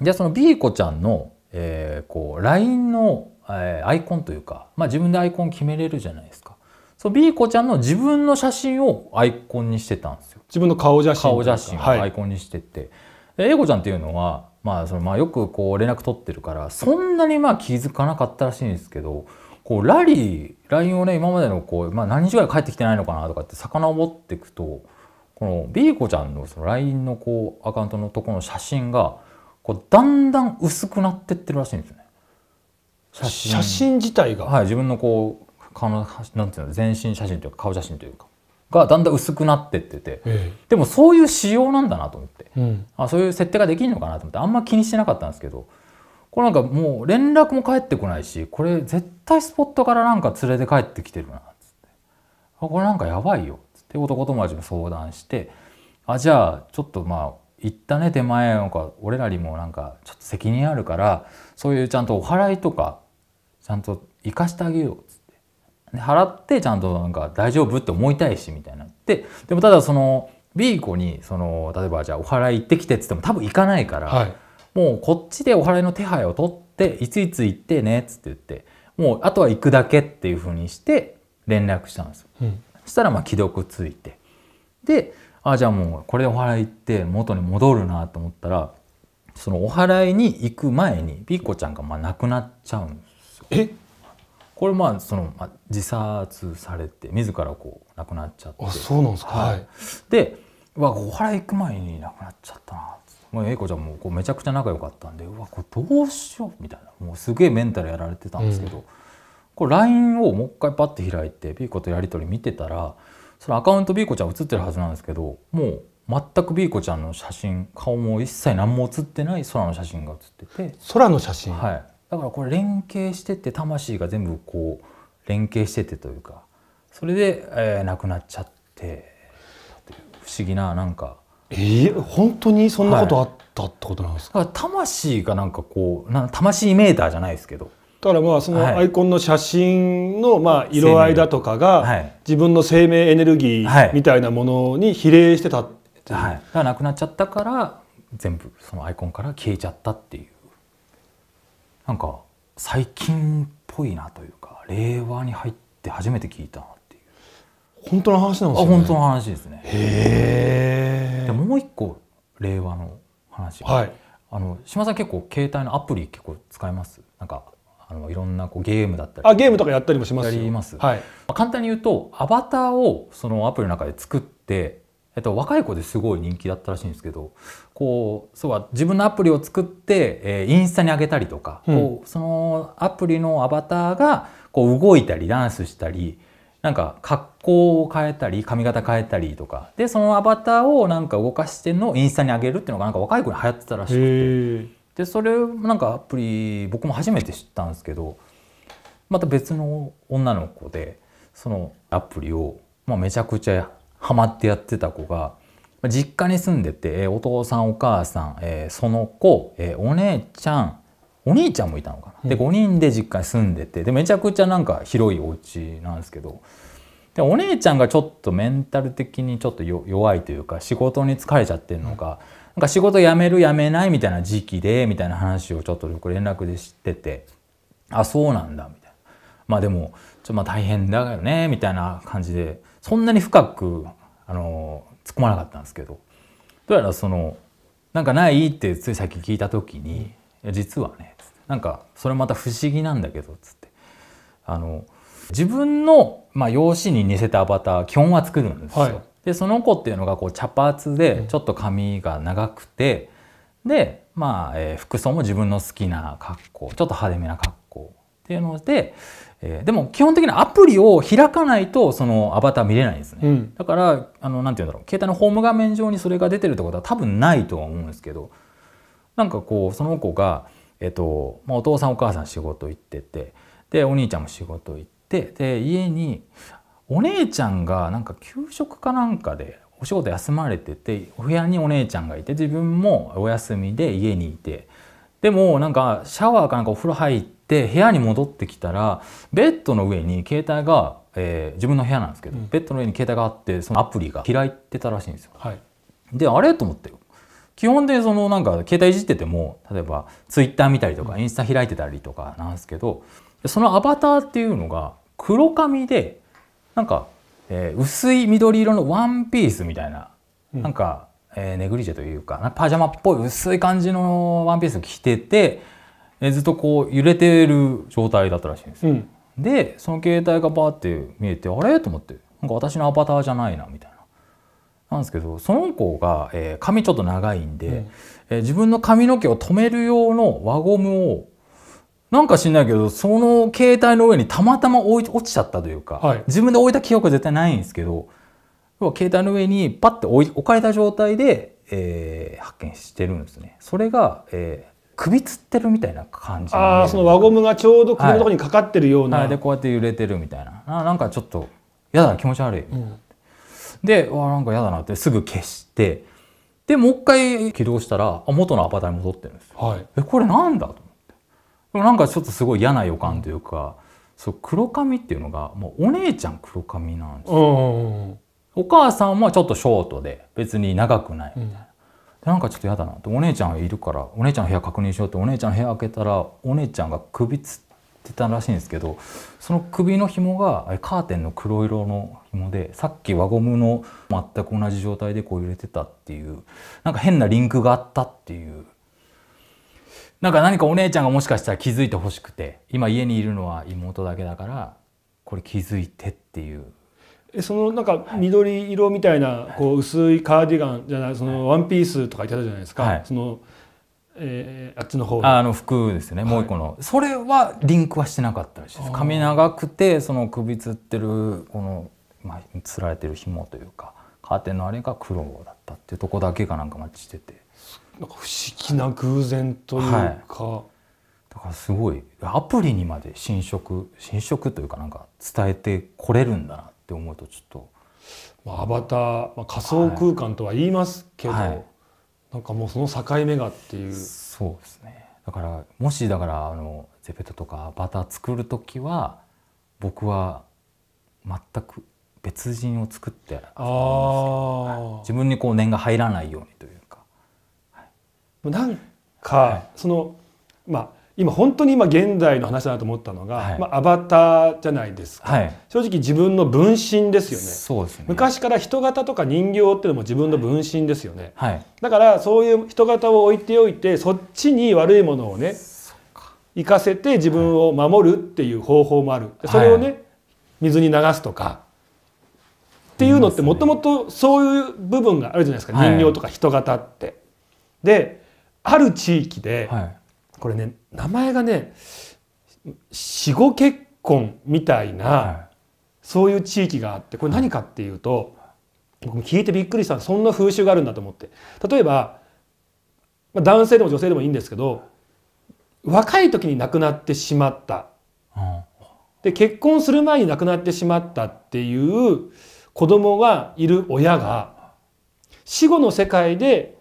でその B 子ちゃんの、えー、こう LINE のえアイコンというか、まあ、自分でアイコン決めれるじゃないですか。そう、B 子ちゃんの自分の写真をアイコンにしてたんですよ。自分の顔写真顔写真をアイコンにしてて。はい、エちゃんっていうのは、まあ、そのまあよくこう連絡取ってるからそんなにまあ気づかなかったらしいんですけどこうラリー LINE をね今までのこう、まあ、何日ぐらい帰ってきてないのかなとかって遡っていくとこの B 子ちゃんのその LINE のこうアカウントのとこの写真がこうだんだん薄くなってってるらしいんですよね。写真写真自体がはい自分のこう顔のなんていうの全身写真というか顔写真というかがだんだん薄くなってってて、ええ、でもそういう仕様なんだなと思って、うん、あそういう設定ができるのかなと思ってあんま気にしてなかったんですけどこれなんかもう連絡も返ってこないしこれ絶対スポットからなんか連れて帰ってきてるなっつってあこれなんかやばいよっつって男友達も相談してあじゃあちょっとまあ行ったね手前なんか俺らにもなんかちょっと責任あるからそういうちゃんとお祓いとかちゃんと生かしてあげようっつって払ってちゃんとなんか大丈夫って思いたいしみたいなってでもただその B 子にその例えばじゃあお払い行ってきてっつっても多分行かないから、はい、もうこっちでお払いの手配を取っていついつ行ってねっつって言ってもうあとは行くだけっていうふうにして連絡したんですよ。うん、そしたらまあ既読ついてであじゃあもうこれでお払い行って元に戻るなと思ったらそのお祓いに行く前にピ子コちゃんがまあ亡くなっちゃうんえこれまあその、まあ、自殺されて自らこう亡くなっちゃってあそうなんですか、はい、でわお祓い行く前に亡くなっちゃったなもう英子ちゃんもこうめちゃくちゃ仲良かったんでうわこれどうしようみたいなもうすげえメンタルやられてたんですけど、うん、これ LINE をもう一回パッて開いて B 子とやり取り見てたらそのアカウント B 子ちゃん写ってるはずなんですけどもう全く B 子ちゃんの写真顔も一切何も写ってない空の写真が写ってて空の写真はいだからこれ連携してって魂が全部こう連携しててというかそれで、えー、亡くなっちゃって不思議ななんか。えー、本当にそんなことあったってことなんですか、はい、魂がなんかこうな魂メーターじゃないですけどだからまあそのアイコンの写真のまあ色合いだとかが自分の生命エネルギーみたいなものに比例してたっていはい、はい、がなくなっちゃったから全部そのアイコンから消えちゃったっていうなんか最近っぽいなというか令和に入って初めて聞いたなっていう本当の話なんですね本当の話ですねへえもう一個令和の話はいあの島さん結構携帯のアプリ結構使いますなんかあのいろんなこうゲームだったりあゲームとかやったりもしますやります、はい、簡単に言うとアバターをそのアプリの中で作ってえっと、若い子ですごい人気だったらしいんですけどこうそうは自分のアプリを作って、えー、インスタに上げたりとか、うん、こうそのアプリのアバターがこう動いたりダンスしたりなんか格好を変えたり髪型変えたりとかでそのアバターをなんか動かしてのインスタに上げるっていうのがなんか若い子に流行ってたらしくてでそれなんかアプリ僕も初めて知ったんですけどまた別の女の子でそのアプリを、まあ、めちゃくちゃハマってやってた子が実家に住んでてお父さんお母さん、えその子、えお姉ちゃんお兄ちゃんもいたのかな、で5人で実家に住んでてでめちゃくちゃなんか広いお家なんですけどでお姉ちゃんがちょっとメンタル的にちょっと弱いというか仕事に疲れちゃってるのか、なんか仕事辞める辞めないみたいな時期でみたいな話をちょっと連絡でしててあそうなんだみたいなまあでもちょっとまあ大変だよねみたいな感じでそんなに深くあの突っ込まなかったんですけどどうやらそのなんかないってついさっき聞いた時に「実はね」なんかそれまた不思議なんだけどっつってあの自分の、まあ、容姿に似せたアバター基本は作るんですよ。はい、でその子っていうのがこう茶髪でちょっと髪が長くて、うん、でまあ、えー、服装も自分の好きな格好ちょっと派手めな格好っていうのでえー、でも基本的にアプリを開かないとそのアバター見れないですね、うん、だからあのて言うんだろう携帯のホーム画面上にそれが出てるってことは多分ないとは思うんですけどなんかこうその子が、えっとまあ、お父さんお母さん仕事行っててでお兄ちゃんも仕事行ってで家にお姉ちゃんがなんか給食かなんかでお仕事休まれててお部屋にお姉ちゃんがいて自分もお休みで家にいてでもなんかシャワーかなんかお風呂入って。で部屋に戻ってきたらベッドの上に携帯が、えー、自分の部屋なんですけど、うん、ベッドの上に携帯があってそのアプリが開いてたらしいんですよ。はい、であれと思って基本でそのなんか携帯いじってても例えばツイッター見たりとかインスタ開いてたりとかなんですけど、そのアバターっていうのが黒髪でなんか、えー、薄い緑色のワンピースみたいな、うん、なんか、えー、ネグリジェというかパジャマっぽい薄い感じのワンピースを着てて。えずっとこう揺れてる状態だったらしいんですよ、うん、でその携帯がバーって見えてあれと思ってなんか私のアバターじゃないなみたいななんですけどその子が、えー、髪ちょっと長いんで、うん、えー、自分の髪の毛を止める用の輪ゴムをなんか知んないけどその携帯の上にたまたま置い落ちちゃったというか、はい、自分で置いた記憶は絶対ないんですけど要は携帯の上にパッて置かれた状態で、えー、発見してるんですね。それが、えー首吊ってるみたいな感じああその輪ゴムがちょうど首のとこにかかってるような、はいはい、でこうやって揺れてるみたいなあなんかちょっと嫌だ気持ち悪い、うん、でわなんか嫌だなってすぐ消してでもう一回起動したら元のアバターに戻ってるんですよ、はい、えこれなんだと思ってでもなんかちょっとすごい嫌な予感というか、うん、そう黒髪っていうのがもうお姉ちゃん黒髪なんですよ、うんお母さんもちょっとショートで別に長くないみたいな、なんかちょっとやだなとお姉ちゃんいるからお姉ちゃんの部屋確認しようってお姉ちゃんの部屋開けたらお姉ちゃんが首つってたらしいんですけどその首の紐がカーテンの黒色の紐でさっき輪ゴムの全く同じ状態でこう揺れてたっていうなんか変なリンクがあったっていうなんか何かお姉ちゃんがもしかしたら気づいてほしくて今家にいるのは妹だけだからこれ気づいてっていうそのなんか緑色みたいなこう薄いカーディガンじゃないそのワンピースとか言ってたじゃないですか、はい、そのえー、あっちの方あの服ですね、もう一個のそれはリンクはしてなかったらしいです髪長くてその首吊ってるこの、まあ、吊られてる紐というかカーテンのあれが黒だったっていうとこだけがなんかマッチしててなんか不思議な偶然というか、はい、だからすごいアプリにまで侵食侵食というかなんか伝えてこれるんだなって思うとちょっと。まあ、アバター、まあ、仮想空間とは言いますけど、はい、なんかもうその境目がっていうそうですねだからもしだからあのゼペトとかアバター作る時は僕は全く別人を作ってあ、はい、自分にこう念が入らないようにというか、はい、なんか、はい、そのまあ今本当に今現代の話だなと思ったのが、はい、まあ、アバターじゃないですか、はい、正直自分の分身ですよねそうですね昔から人型とか人形っていうのも自分の分身ですよね、はい、だからそういう人型を置いておいてそっちに悪いものをね生かせて自分を守るっていう方法もあるそれをね、水に流すとかっていうのってもともとそういう部分があるじゃないですか人形とか人型って。である地域で、はいこれね名前がね死後結婚みたいな、そういう地域があってこれ何かっていうと、僕も聞いてびっくりしたそんな風習があるんだと思って例えば、まあ、男性でも女性でもいいんですけど若い時に亡くなってしまった、で結婚する前に亡くなってしまったっていう子供がいる親が死後の世界で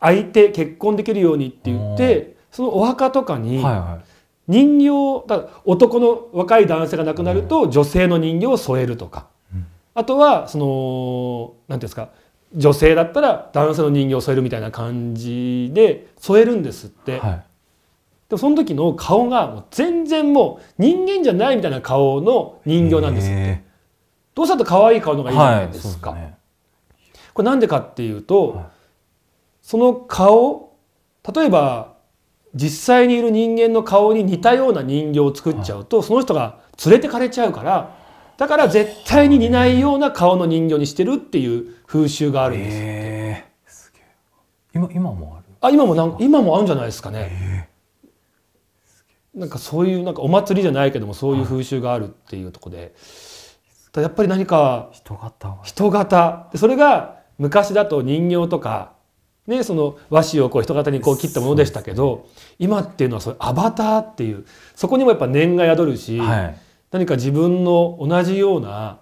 相手結婚できるようにって言ってそのお墓とかに人形、はいはい、男の若い男性が亡くなると女性の人形を添えるとか、うん、あとはその何ていうんですか女性だったら男性の人形を添えるみたいな感じで添えるんですって、はい、でその時の顔がもう全然もう人間じゃないみたいな顔の人形なんですってどうしたと可愛い顔のがいいじゃないですか、はいね、これなんでかっていうと、はい、その顔例えば実際にいる人間の顔に似たような人形を作っちゃうとその人が連れてかれちゃうからだから絶対に似ないような顔の人形にしてるっていう風習があるんです、えー、今今もあるあ今もなん今もあるんじゃないですかね、えー、なんかそういうなんかお祭りじゃないけどもそういう風習があるっていうとこで、やっぱり何か人型人型それが昔だと人形とかね、その和紙をこう人型にこう切ったものでしたけど、今っていうのはそアバターっていうそこにもやっぱ念が宿るし、はい、何か自分の同じような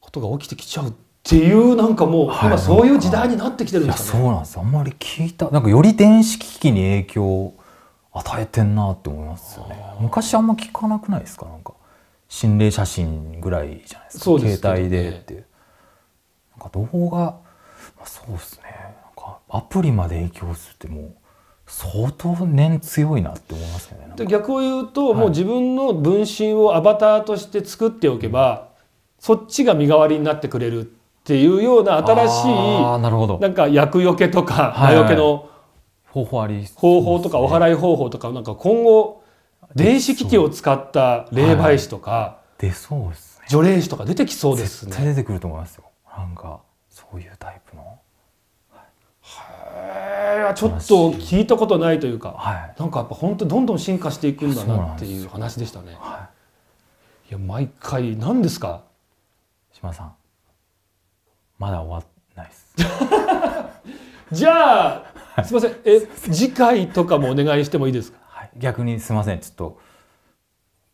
ことが起きてきちゃうっていうなんかもう、今そういう時代になってきてるんですよね。そうなんですあんまり聞いたなんかより電子機器に影響を与えてんなって思いますよね。昔あんま聞かなくないですかなんか心霊写真ぐらいじゃないですか、ね、携帯でって。なんか動画、まあ、そうですねアプリまで影響するってもう相当念強いなって思いますよねで逆を言うと、はい、もう自分の分身をアバターとして作っておけば、うん、そっちが身代わりになってくれるっていうような新しいなるほどなんか厄除けとか魔除けの方法あり、方法とかお祓い方法とかなんか今後電子機器を使った霊媒師とか、出そうですね除霊師とか出てきそうですね出てくると思いますよなんかそういうタイプちょっと聞いたことないというか、はい、なんかやっぱ本当どんどん進化していくんだなっていう話でしたね。はい、いや毎回何ですか島さんまだ終わないです。じゃあすみませんえ次回とかもお願いしてもいいですか、はい、逆にすみませんちょっと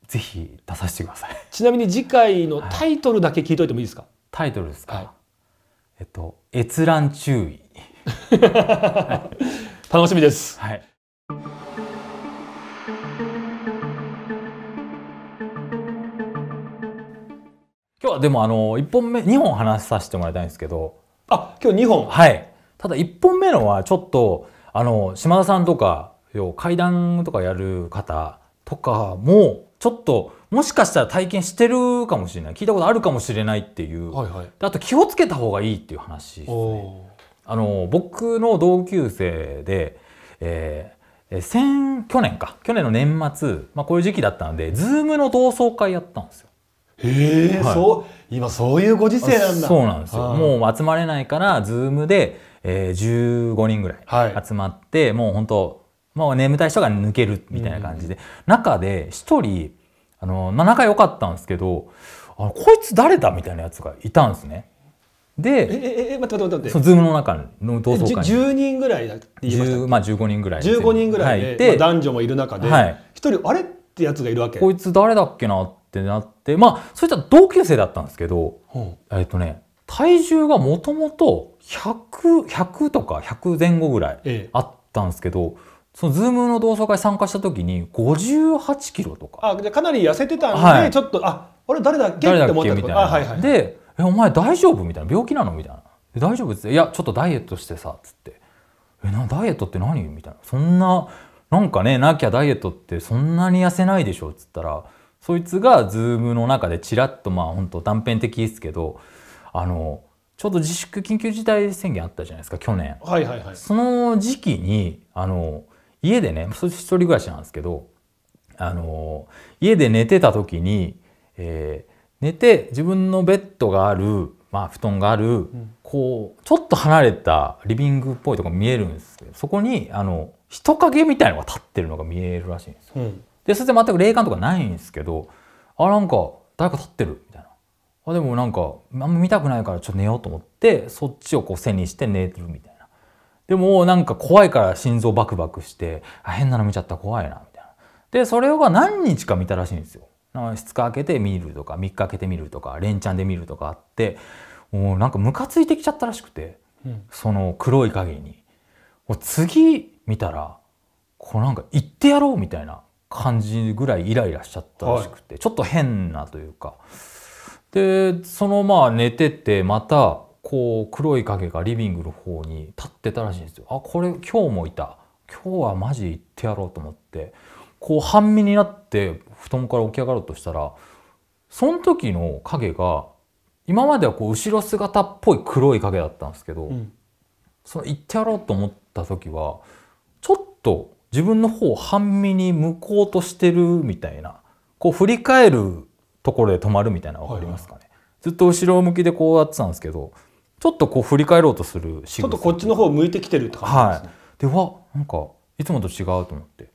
ぜひ出させてください。ちなみに次回のタイトルだけ聞いといてもいいですか。タイトルですか。はい、えっと閲覧注意。はい、楽しみです。はい。今日はでもあの1本目2本話させてもらいたいんですけどあ今日2本はいただ1本目のはちょっとあの島田さんとか会談とかやる方とかもちょっともしかしたら体験してるかもしれない聞いたことあるかもしれないっていう、はいはい、あと気をつけた方がいいっていう話ですねあの僕の同級生で、えー、先去年か去年の年末、まあ、こういう時期だったのでズームの同窓会やったんですよ。へえ、はい、今そういうご時世なんだそうなんですよもう集まれないからズームで、えー、15人ぐらい集まって、はい、もう本当もう眠たい人が抜けるみたいな感じで、うん、中で一人あの、まあ、仲良かったんですけどあこいつ誰だみたいなやつがいたんですね。で、えええ待って待って待ってそのズームの中の同窓会10人ぐらいだって言いましたまあ15人ぐらい15人ぐらいで、はいまあ、男女もいる中で、はい、1人あれってやつがいるわけこいつ誰だっけなってなってまあそいつは同級生だったんですけど、うん、えっとね体重がもともと 100, とか100前後ぐらいあったんですけど、ええそのズームの同窓会参加した時に58キロとかあじゃかなり痩せてたんで、はい、ちょっとあ俺誰だっけって思ったみたいな、はいはい、で「えお前大丈夫?」みたいな「病気なの?」みたいな「大丈夫?」っつって「いやちょっとダイエットしてさ」っつって「えなダイエットって何?」みたいな「そんななんかねなきゃダイエットってそんなに痩せないでしょ」っつったらそいつが Zoom の中でちらっとまあほんと断片的ですけどあのちょうど自粛緊急事態宣言あったじゃないですか去年、はいはいはい、その時期にあの家でね一人暮らしなんですけどあの家で寝てた時に、えー寝て自分のベッドがある、まあ、布団がある、こうちょっと離れたリビングっぽいとこ見えるんですけどそこにあの人影みたいのが立ってるのが見えるらしいんですよ。うん、でそれで全く霊感とかないんですけどあなんか誰か立ってるみたいなあでもなんかあんま見たくないからちょっと寝ようと思ってそっちをこう背にして寝てるみたいな。でもなんか怖いから心臓バクバクしてあ変なの見ちゃった怖いなみたいな。でそれを何日か見たらしいんですよ。2日空けて見るとか3日空けて見るとか連チャンで見るとかあってもうなんかムカついてきちゃったらしくて、うん、その黒い影に。次見たらこうなんか行ってやろうみたいな感じぐらいイライラしちゃったらしくて、はい、ちょっと変なというか。でそのまあ寝ててまたこう黒い影がリビングの方に立ってたらしいんですよ。あこれ今日もいた今日はマジ行ってやろうと思ってこう半身になって布団から起き上がろうとしたらその時の影が今まではこう後ろ姿っぽい黒い影だったんですけど、うん、その行ってやろうと思った時はちょっと自分の方を半身に向こうとしてるみたいなこう振り返るところで止まるみたいな分かりますかね、はいはい、ずっと後ろ向きでこうやってたんですけどちょっとこう振り返ろうとする仕草ちょっとこっちの方向いてきてるって感じですね、はい、でわなんかいつもと違うと思って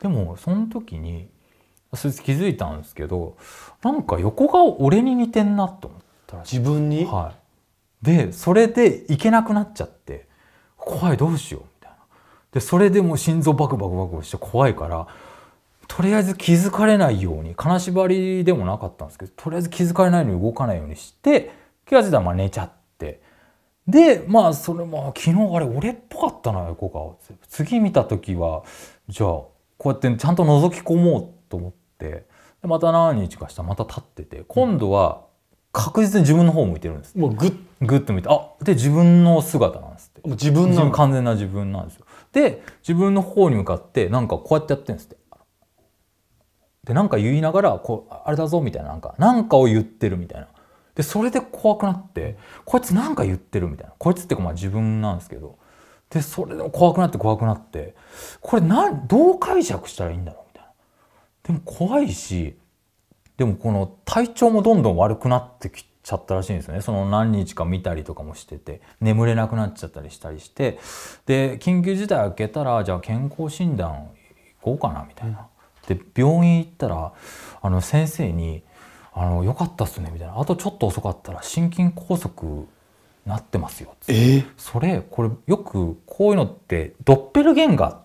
でもその時にそれ気づいたんですけどなんか横顔俺に似てんなと思ったら自分に、はい、でそれで行けなくなっちゃって怖いどうしようみたいなでそれでもう心臓バクバクバクして怖いからとりあえず気づかれないように金縛りでもなかったんですけどとりあえず気づかれないように動かないようにして気が付いたらまあ寝ちゃってでまあそれまあ昨日あれ俺っぽかったな横顔次見た時はじゃあこうやってちゃんと覗き込もうと思ってでまた何日かしたらまた立ってて今度は確実に自分の方を向いてるんです、もうグッグッと見てあで自分の姿なんですってもう自分の完全な自分なんですよで自分の方に向かってなんかこうやってやってるんですってでなんか言いながらこうあれだぞみたいななんかなんかを言ってるみたいなでそれで怖くなってこいつなんか言ってるみたいなこいつってかまあ自分なんですけどでそれでも怖くなって怖くなってこれなんどう解釈したらいいんだろうみたいな。でも怖いしでもこの体調もどんどん悪くなってきちゃったらしいんですよねその何日か見たりとかもしてて眠れなくなっちゃったりしたりしてで緊急事態開けたらじゃあ健康診断行こうかなみたいな。で病院行ったらあの先生に「あのよかったっすね」みたいな「あとちょっと遅かったら心筋梗塞なってますよ。えー、それこれよくこういうのってドッペルゲンガ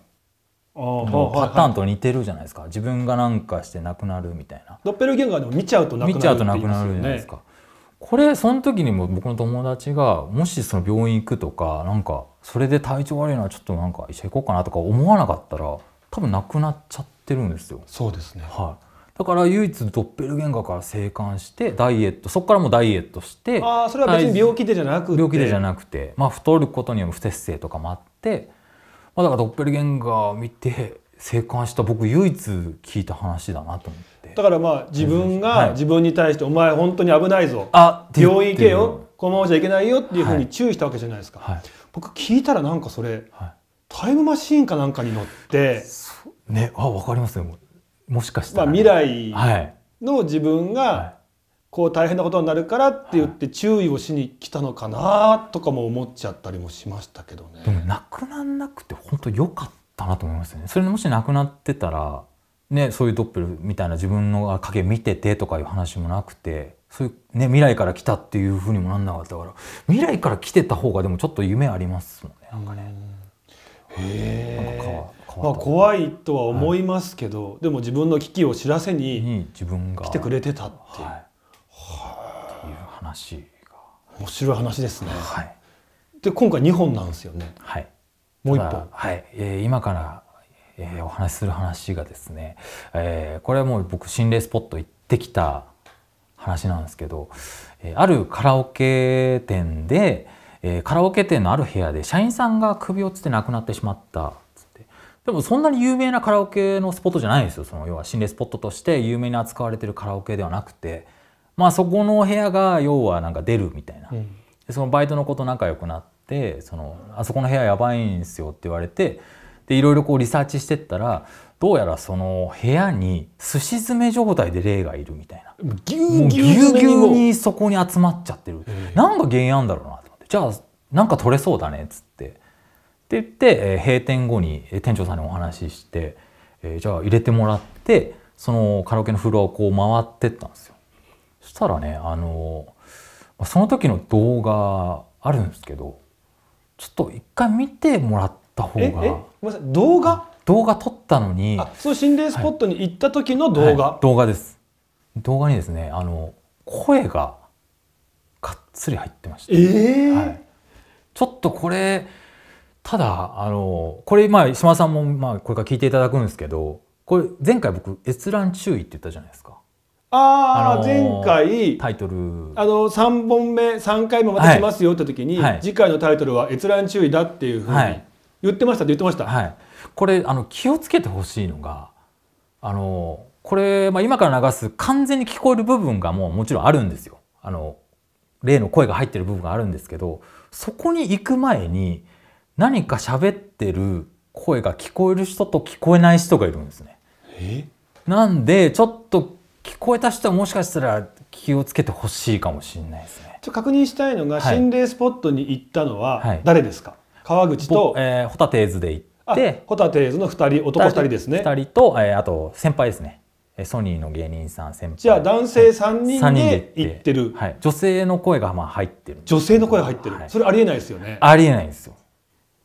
ーのパターンと似てるじゃないですか、自分が何かしてなくなるみたいなドッペルゲンガーでも見ちゃうとなくなる、見ちゃうとなくなるじゃないですかこれその時にも僕の友達がもしその病院行くとかなんかそれで体調悪いのはちょっとなんか医者行こうかなとか思わなかったら多分なくなっちゃってるんですよそうですねはだから唯一ドッペルゲンガーから生還してダイエットそこからもダイエットしてあそれは別に病気でじゃなくて病気でじゃなくて、まあ、太ることによる不摂生とかもあって、まあ、だからドッペルゲンガーを見て生還した僕唯一聞いた話だなと思ってだからまあ自分が自分に対して「お前本当に危ないぞ、はい、病院行けよこのままじゃいけないよ」っていうふうに注意したわけじゃないですか、はい、僕聞いたらなんかそれ、はい、タイムマシーンかなんかに乗ってねあ分かりますねもしかしたら、まあ、未来の自分がこう大変なことになるからって言って注意をしに来たのかなとかも思っちゃったりもしましたけどね。でもなくなんなくて本当良かったなと思いますね。それもしなくなってたらね、そういうドッペルみたいな自分の影見ててとかいう話もなくてそういうね未来から来たっていうふうにもなんなかったから未来から来てた方がでもちょっと夢ありますもんねなんかね。なんかまあ、怖いとは思いますけど、はい、でも自分の危機を知らせに自分が来てくれてたっていう。はい、いう話が面白い話ですね。はい、で今回2本なんですよね。はい、もう1本、はいえー、今からえー、お話しする話がですね、えー、これはもう僕心霊スポット行ってきた話なんですけど、えー、あるカラオケ店で、えカラオケ店のある部屋で社員さんが首をつって亡くなってしまったでもそんなに有名なカラオケのスポットじゃないですよその要は心霊スポットとして有名に扱われてるカラオケではなくてまあそこの部屋が要はなんか出るみたいな、うん、でそのバイトの子と仲良くなってその「あそこの部屋やばいんですよ」って言われてでいろいろこうリサーチしてったらどうやらその部屋にすし詰め状態で霊がいるみたいなぎゅうぎゅうぎゅうにそこに集まっちゃってる、うん、なんか原因あんだろうなと思ってじゃあなんか取れそうだねっつって。って言って、え閉店後に店長さんにお話しして、えじゃあ入れてもらってそのカラオケのフロアをこう回ってったんですよ。そしたらねあのその時の動画あるんですけどちょっと一回見てもらった方が動画動画撮ったのにあその心霊スポットに行った時の動画、はいはい、動画です動画にですねあの声がかっつり入ってました、えーはい、ちょっとこれただあのこれまあ島さんもまあこれから聞いていただくんですけどこれ前回僕閲覧注意って言ったじゃないですか。ああ、前回タイトルあの3本目3回もまたしますよって時に、はい、次回のタイトルは閲覧注意だっていうふうに言ってましたって言ってました、はい、これあの気をつけてほしいのがあのこれ、まあ、今から流す完全に聞こえる部分がもうもちろんあるんですよあの例の声が入ってる部分があるんですけどそこに行く前に何か喋ってる声が聞こえる人と聞こえない人がいるんですね。なんでちょっと聞こえた人はもしかしたら気をつけてほしいかもしれないですね。ちょ確認したいのが、はい、心霊スポットに行ったのは誰ですか、はい、川口と、えー、ホタテーズで行ってホタテーズの2人男2人ですね2人と、えー、あと先輩ですねソニーの芸人さん先輩じゃあ男性3人で行ってる、はい、女性の声がまあ入ってる女性の声入ってる、それありえないですよねありえないですよ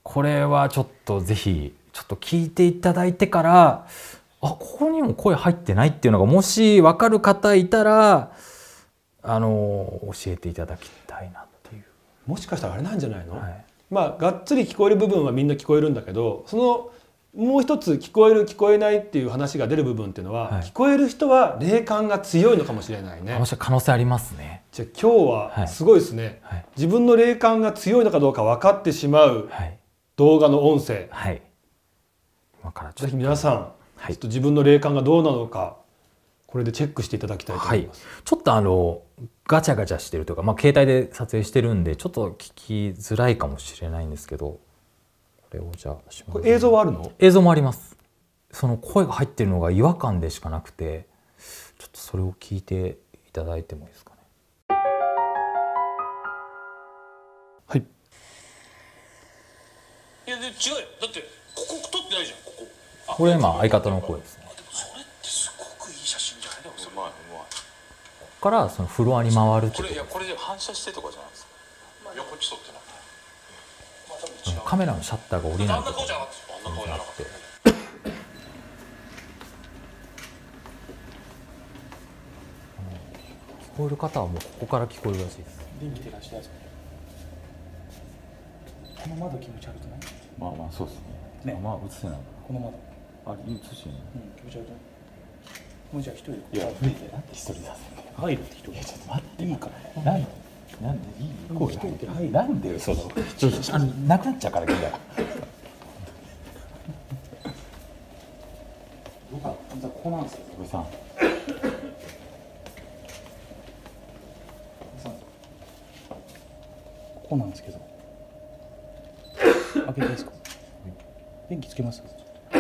これはちょっとぜひちょっと聞いていただいてからあここにも声入ってないっていうのがもし分かる方いたらあの教えていただきたいなっていうもしかしたらあれなんじゃないの、はい、まあがっつり聞こえる部分はみんな聞こえるんだけどそのもう一つ聞こえる聞こえないっていう話が出る部分っていうのは、はい、聞こえる人は霊感が強いのかもしれないね。可能性ありますね。じゃあ今日はすごいですね、はいはい、自分の霊感が強いのかどうか分かってしまうはい動画の音声、はい、今からぜひ皆さん、はい、ちょっと自分の霊感がどうなのかこれでチェックしていただきたいと思います、はい、ちょっとあのガチャガチャしてるというか、まあ、携帯で撮影してるんでちょっと聞きづらいかもしれないんですけどこれをじゃあしま映像はあるの映像もありますその声が入ってるのが違和感でしかなくてちょっとそれを聞いていただいてもいいですかいやで違うよだってここ撮ってないじゃんこここれ今相方の声ですねそれってすごくいい写真じゃないでもそれうまいうまいここからそのフロアに回るってこれいやこれで反射してとかじゃないですか、まあ、いやこっち撮ってなくまあ、多分違うカメラのシャッターが降りないとこじゃなくてあんな顔じゃなくて聞こえる方はもうここから聞こえるらしいです。で見てらっしゃいまこの窓気持ち悪くない？まあまあそうですねねまあ映せないこのままあ映してないうん気持ち悪いもうじゃあ一人いやこから吹いて一人出すんだよ入るって一人いやちょっと待っていいからなんなんでいいこう一人で入るなんでそのちょあのなくなっちゃうから君かじゃここなんですよおじさんここなんですけど開けてですか、は電気つけます大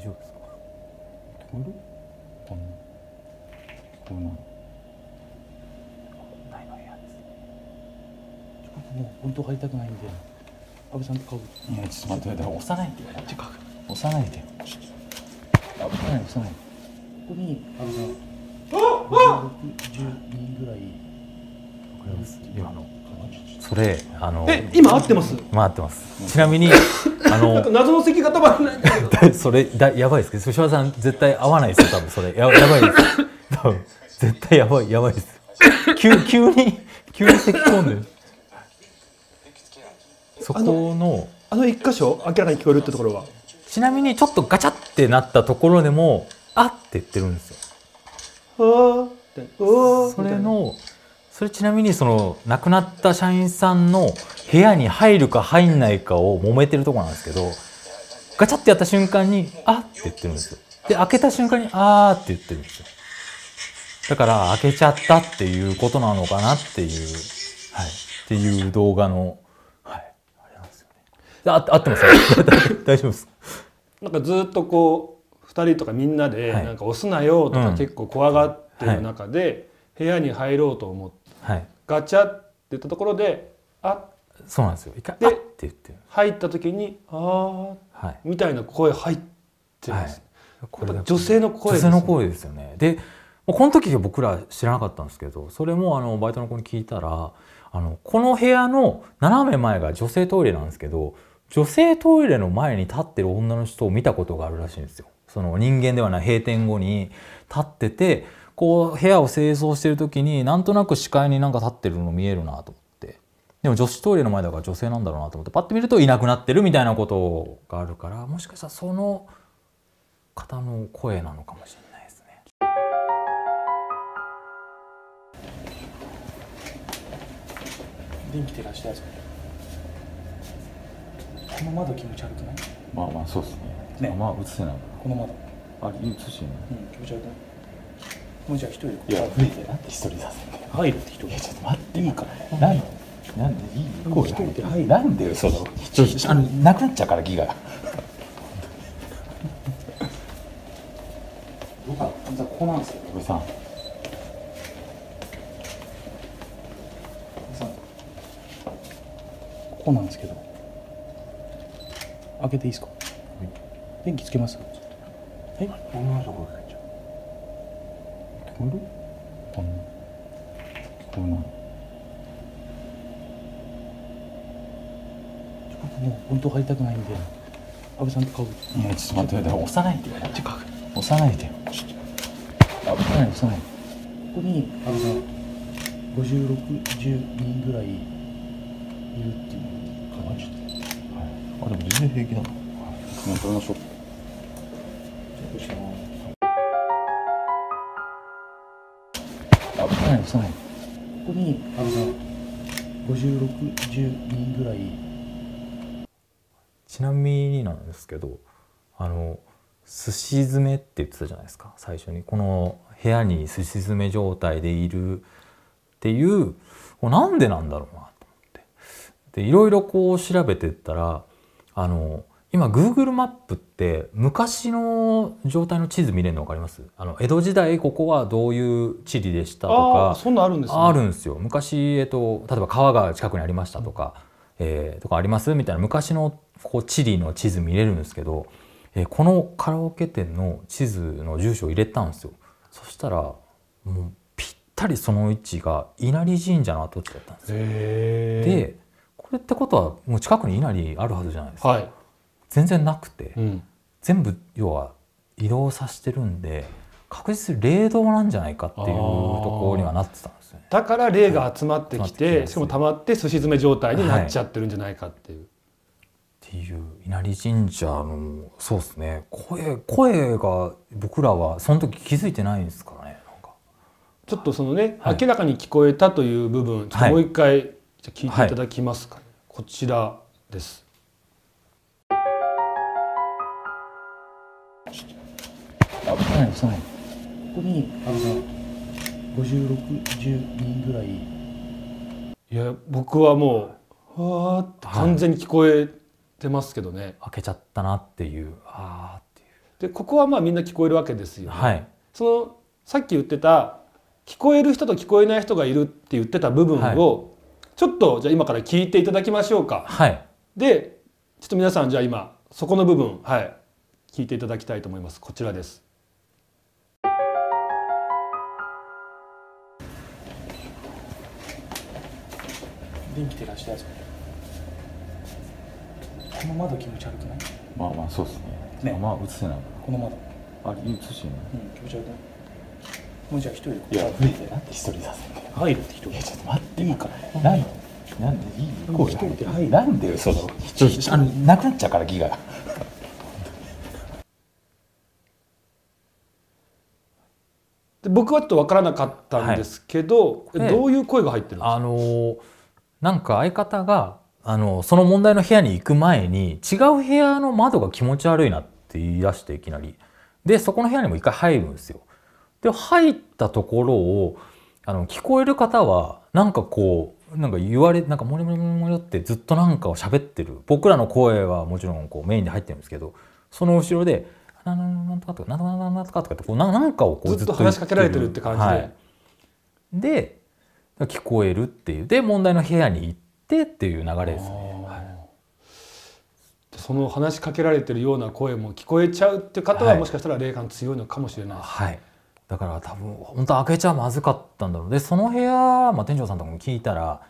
丈夫ですかこれこんこんなないの部屋ですもう本当入りたくないんで阿部さんと買うちょっと待って押さないで押さないで押さない押さないここに安倍さんぐらいわかりますのそれあのえ今合ってます今合ってますちなみに あの謎の席が止まらないそれだやばいですけど吉原さん絶対合わないですよ多分それややばいです多分絶対やばいやばいです急急に急に咳込んでそこのあの一箇所明らかに聞こえるってところはちなみにちょっとガチャってなったところでもあって言ってるんですよああそれのそれちなみにその亡くなった社員さんの部屋に入るか入んないかを揉めてるとこなんですけどガチャってやった瞬間に「あっ!」って言ってるんですよで開けた瞬間に「あー」って言ってるんですよだから開けちゃったっていうことなのかなっていう、はい、っていう動画の、はい、あれなんですよねああってます 大丈夫ですなんかずっとこう2人とかみんなで「なんか押すなよ」とか結構怖がってる中で部屋に入ろうと思って。はい、ガチャって言ったところであっそうなんですよ一回でって言って入った時に「あはい、みたいな声入ってます、はい、これ女性の声です、ね、女性の声ですよねでこの時僕ら知らなかったんですけどそれもあのバイトの子に聞いたらあのこの部屋の斜め前が女性トイレなんですけど女性トイレの前に立ってる女の人を見たことがあるらしいんですよ。その人間ではない閉店後に立っててこう部屋を清掃してる時になんとなく視界になんか立ってるの見えるなと思ってでも女子トイレの前だから女性なんだろうなと思ってパッと見るといなくなってるみたいなことがあるからもしかしたらその方の声なのかもしれないですね。電気照らしたやつこの窓気持ち悪くないまあまあそうですねねまあ映せないこの窓あ映してない、うん、気持ち悪くないもうじゃあ一人でいや増えて、なんで一人させん入るって人いやちょっと待っていいからなんなんでいいこう一人で入るなんでそのちょあのなくなっちゃうからギガどうかじゃあここなんですよこれさんここなんですけど開けていいですか、電気つけますはい、はんなさいこえるんな聞こえないちょっともう本当入りたくないんで安倍さんと買ういやちょっと待って待って押さないで押さないで押さない押さないここに安倍さん5610人ぐらいいるっていう感じ、はい、あでも全然平気なはい、110人ぐらいちなみになんですけどあのすし詰めって言ってたじゃないですか最初にこの部屋にすし詰め状態でいるっていうなんでなんだろうなと思ってでいろいろこう調べてったらあの今 Google マップって昔の状態の地図見れるの分かりますあの江戸時代ここはどういう地理でしたとかそんなあるんです、ね、あるんですよ昔、えっと、例えば川が近くにありましたとか、うえー、とかありますみたいな昔のこう地理の地図見れるんですけど、えー、このカラオケ店の地図の住所を入れたんですよそしたらもうぴったりその位置が稲荷神社の跡地だったんですよでこれってことはもう近くに稲荷あるはずじゃないですか、はい全然なくて、うん、全部要は移動させてるんで確実冷凍なんじゃないかっていうところにはなってたんですねだから霊が集まってきて、しかもたまってすし詰め状態になっちゃってるんじゃないかっていう。はいっていう稲荷神社のそうですね声声が僕らはその時気づいてないんですからねちょっとそのね、はい、明らかに聞こえたという部分ちょっともう一回、はい、聞いていただきますか、ねはい、こちらです危ない危ないここにあの5610人ぐらいいや僕はもうわーって完全に聞こえてますけどね、はい、開けちゃったなっていうああっていうでここはまあみんな聞こえるわけですよ、ね、はい、そのさっき言ってた聞こえる人と聞こえない人がいるって言ってた部分を、ちょっとじゃあ今から聞いていただきましょうか、はい、でちょっと皆さんじゃあ今そこの部分はい聞いていただきたいと思いますこちらです電気照らしたやつこの窓気持ち悪くないまあまあそうですねねまあ映せないこの窓あれ映してないうん気持ち悪くないもうじゃあ一人でここから吹いてなんで一人させんの入るって一人いやちょっと待っていいからなんなんでいいこう一人で入なんでそのあのなくなっちゃうからギガ僕はちょっと分からなかったんですけど、はい、どういう声が入ってるんですか、あのーなんか相方があのその問題の部屋に行く前に違う部屋の窓が気持ち悪いなって言い出していきなりでそこの部屋にも一回入るんですよ。で入ったところをあの聞こえる方はなんかこうなんか言われなんかモリモリモリってずっとなんかを喋ってる僕らの声はもちろんこうメインで入ってるんですけどその後ろで「なんとかとかなんとかなんとか」とかってこうなんかをこうずっと話しかけられてるって感じで。はい、で聞こえるっていうで問題の部屋に行ってっていう流れですね、はい、その話しかけられてるような声も聞こえちゃうって方は、もしかしたら霊感強いのかもしれないはいだから多分本当開けちゃまずかったんだろうでその部屋、まあ、店長さんとかも聞いたら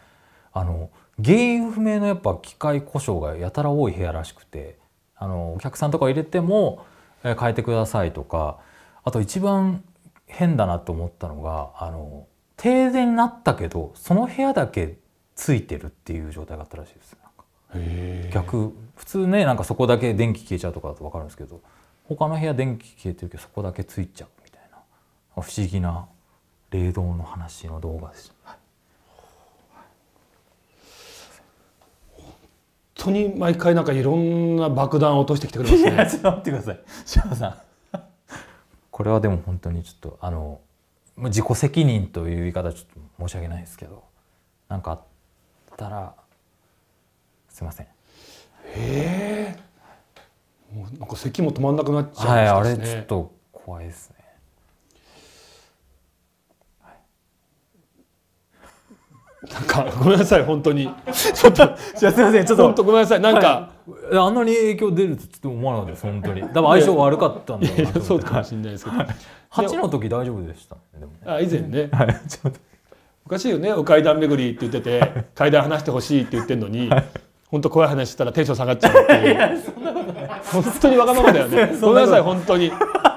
あの原因不明のやっぱ機械故障がやたら多い部屋らしくてあのお客さんとか入れても、え変えてくださいとかあと一番変だなと思ったのがあの停電になったけどその部屋だけついてるっていう状態があったらしいです逆普通ねなんかそこだけ電気消えちゃうとかだと分かるんですけど他の部屋電気消えてるけどそこだけついちゃうみたいな不思議な霊道の話の動画です、はい、本当に毎回なんかいろんな爆弾を落としてきてくれますねいやちょっと待ってください志麻さん これはでも本当にちょっとあの自己責任という言い方ちょっと申し訳ないですけど何かあったらすいません。へえ。もうなんか咳も止まんなくなっちゃう、ね、はい、あれちょっと怖いですね。なんかごめんなさい本当にちょっとすいませんちょっと本当ごめんなさいなんか、はい、あんなに影響出るって思わなかったです本当に多分 相性悪かったんだろうなそうかもしれないですけど、はい、の時大丈夫でした、ね、あ以前ね、はい、ちょっとおかしいよねお階段巡りって言ってて、階段話してほしいって言ってるのに、はい本当怖い話したらテンション下がっちゃうっていう本当にわがままだよね ごめんなさい本当に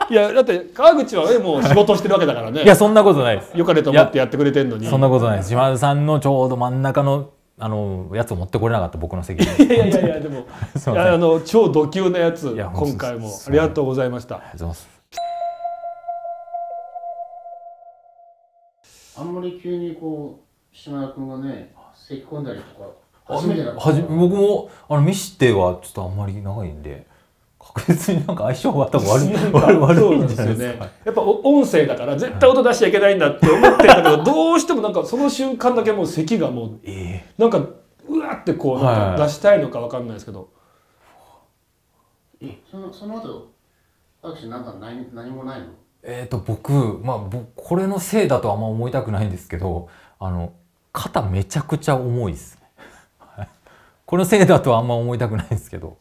いやだって川口は、ね、もう仕事してるわけだからねいやそんなことないですよかれと思ってやってくれてんのにそんなことないです島田さんのちょうど真ん中のあのやつを持ってこれなかった僕の席いやいやいやでも あの超ド級なやつ今回もありがとうございましたありがとうございますあんまり急にこう島田君がね咳き込んだりとか初めてだった僕もあの見してはちょっとあんまり長いんで確実になんか相性は多分悪い悪いんですよね。やっぱ音声だから絶対音出しちゃいけないんだって思ってたけど、どうしてもなんかその瞬間だけもう咳がもう、えなんかうわってこうなんか出したいのかわかんないですけど。そのその後アなんか何何もないの？えっ、と僕まあ僕これのせいだとあんま思いたくないんですけど、あの肩めちゃくちゃ重いです、ね。これのせいだとあんま思いたくないですけど。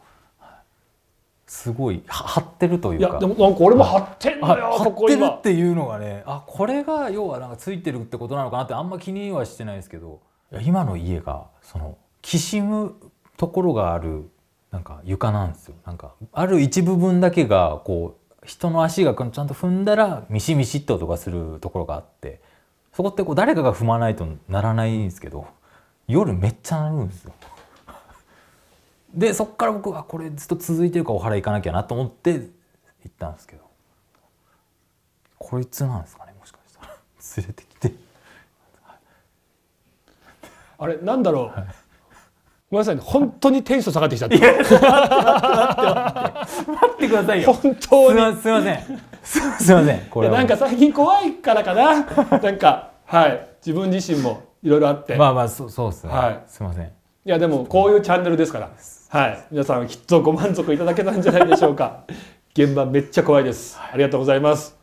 すごい張ってるというかいやでもなんか俺も張ってんのよ張ってるっていうのがねあこれが要はなんかついてるってことなのかなってあんま気にはしてないですけど今の家がそのきしむところがあるなんか床なんですよなんかある一部分だけがこう人の足がちゃんと踏んだらミシミシっと音がするところがあってそこってこう誰かが踏まないとならないんですけど夜めっちゃ鳴るんですよでそっから僕はこれずっと続いてるからお払い行かなきゃなと思って行ったんですけどこいつなんですかねもしかしたら連れてきてあれなんだろう、はい、ごめんなさい、ね、本当にテンション下がってきちゃった待ってくださいよ本当にすいませんすいませんこれなんか最近怖いからかななんかはい自分自身もいろいろあってまあまあそうそうっすね、はい、すいませんいやでもこういうチャンネルですから。はい皆さんきっとご満足いただけたんじゃないでしょうか現場めっちゃ怖いです、ありがとうございます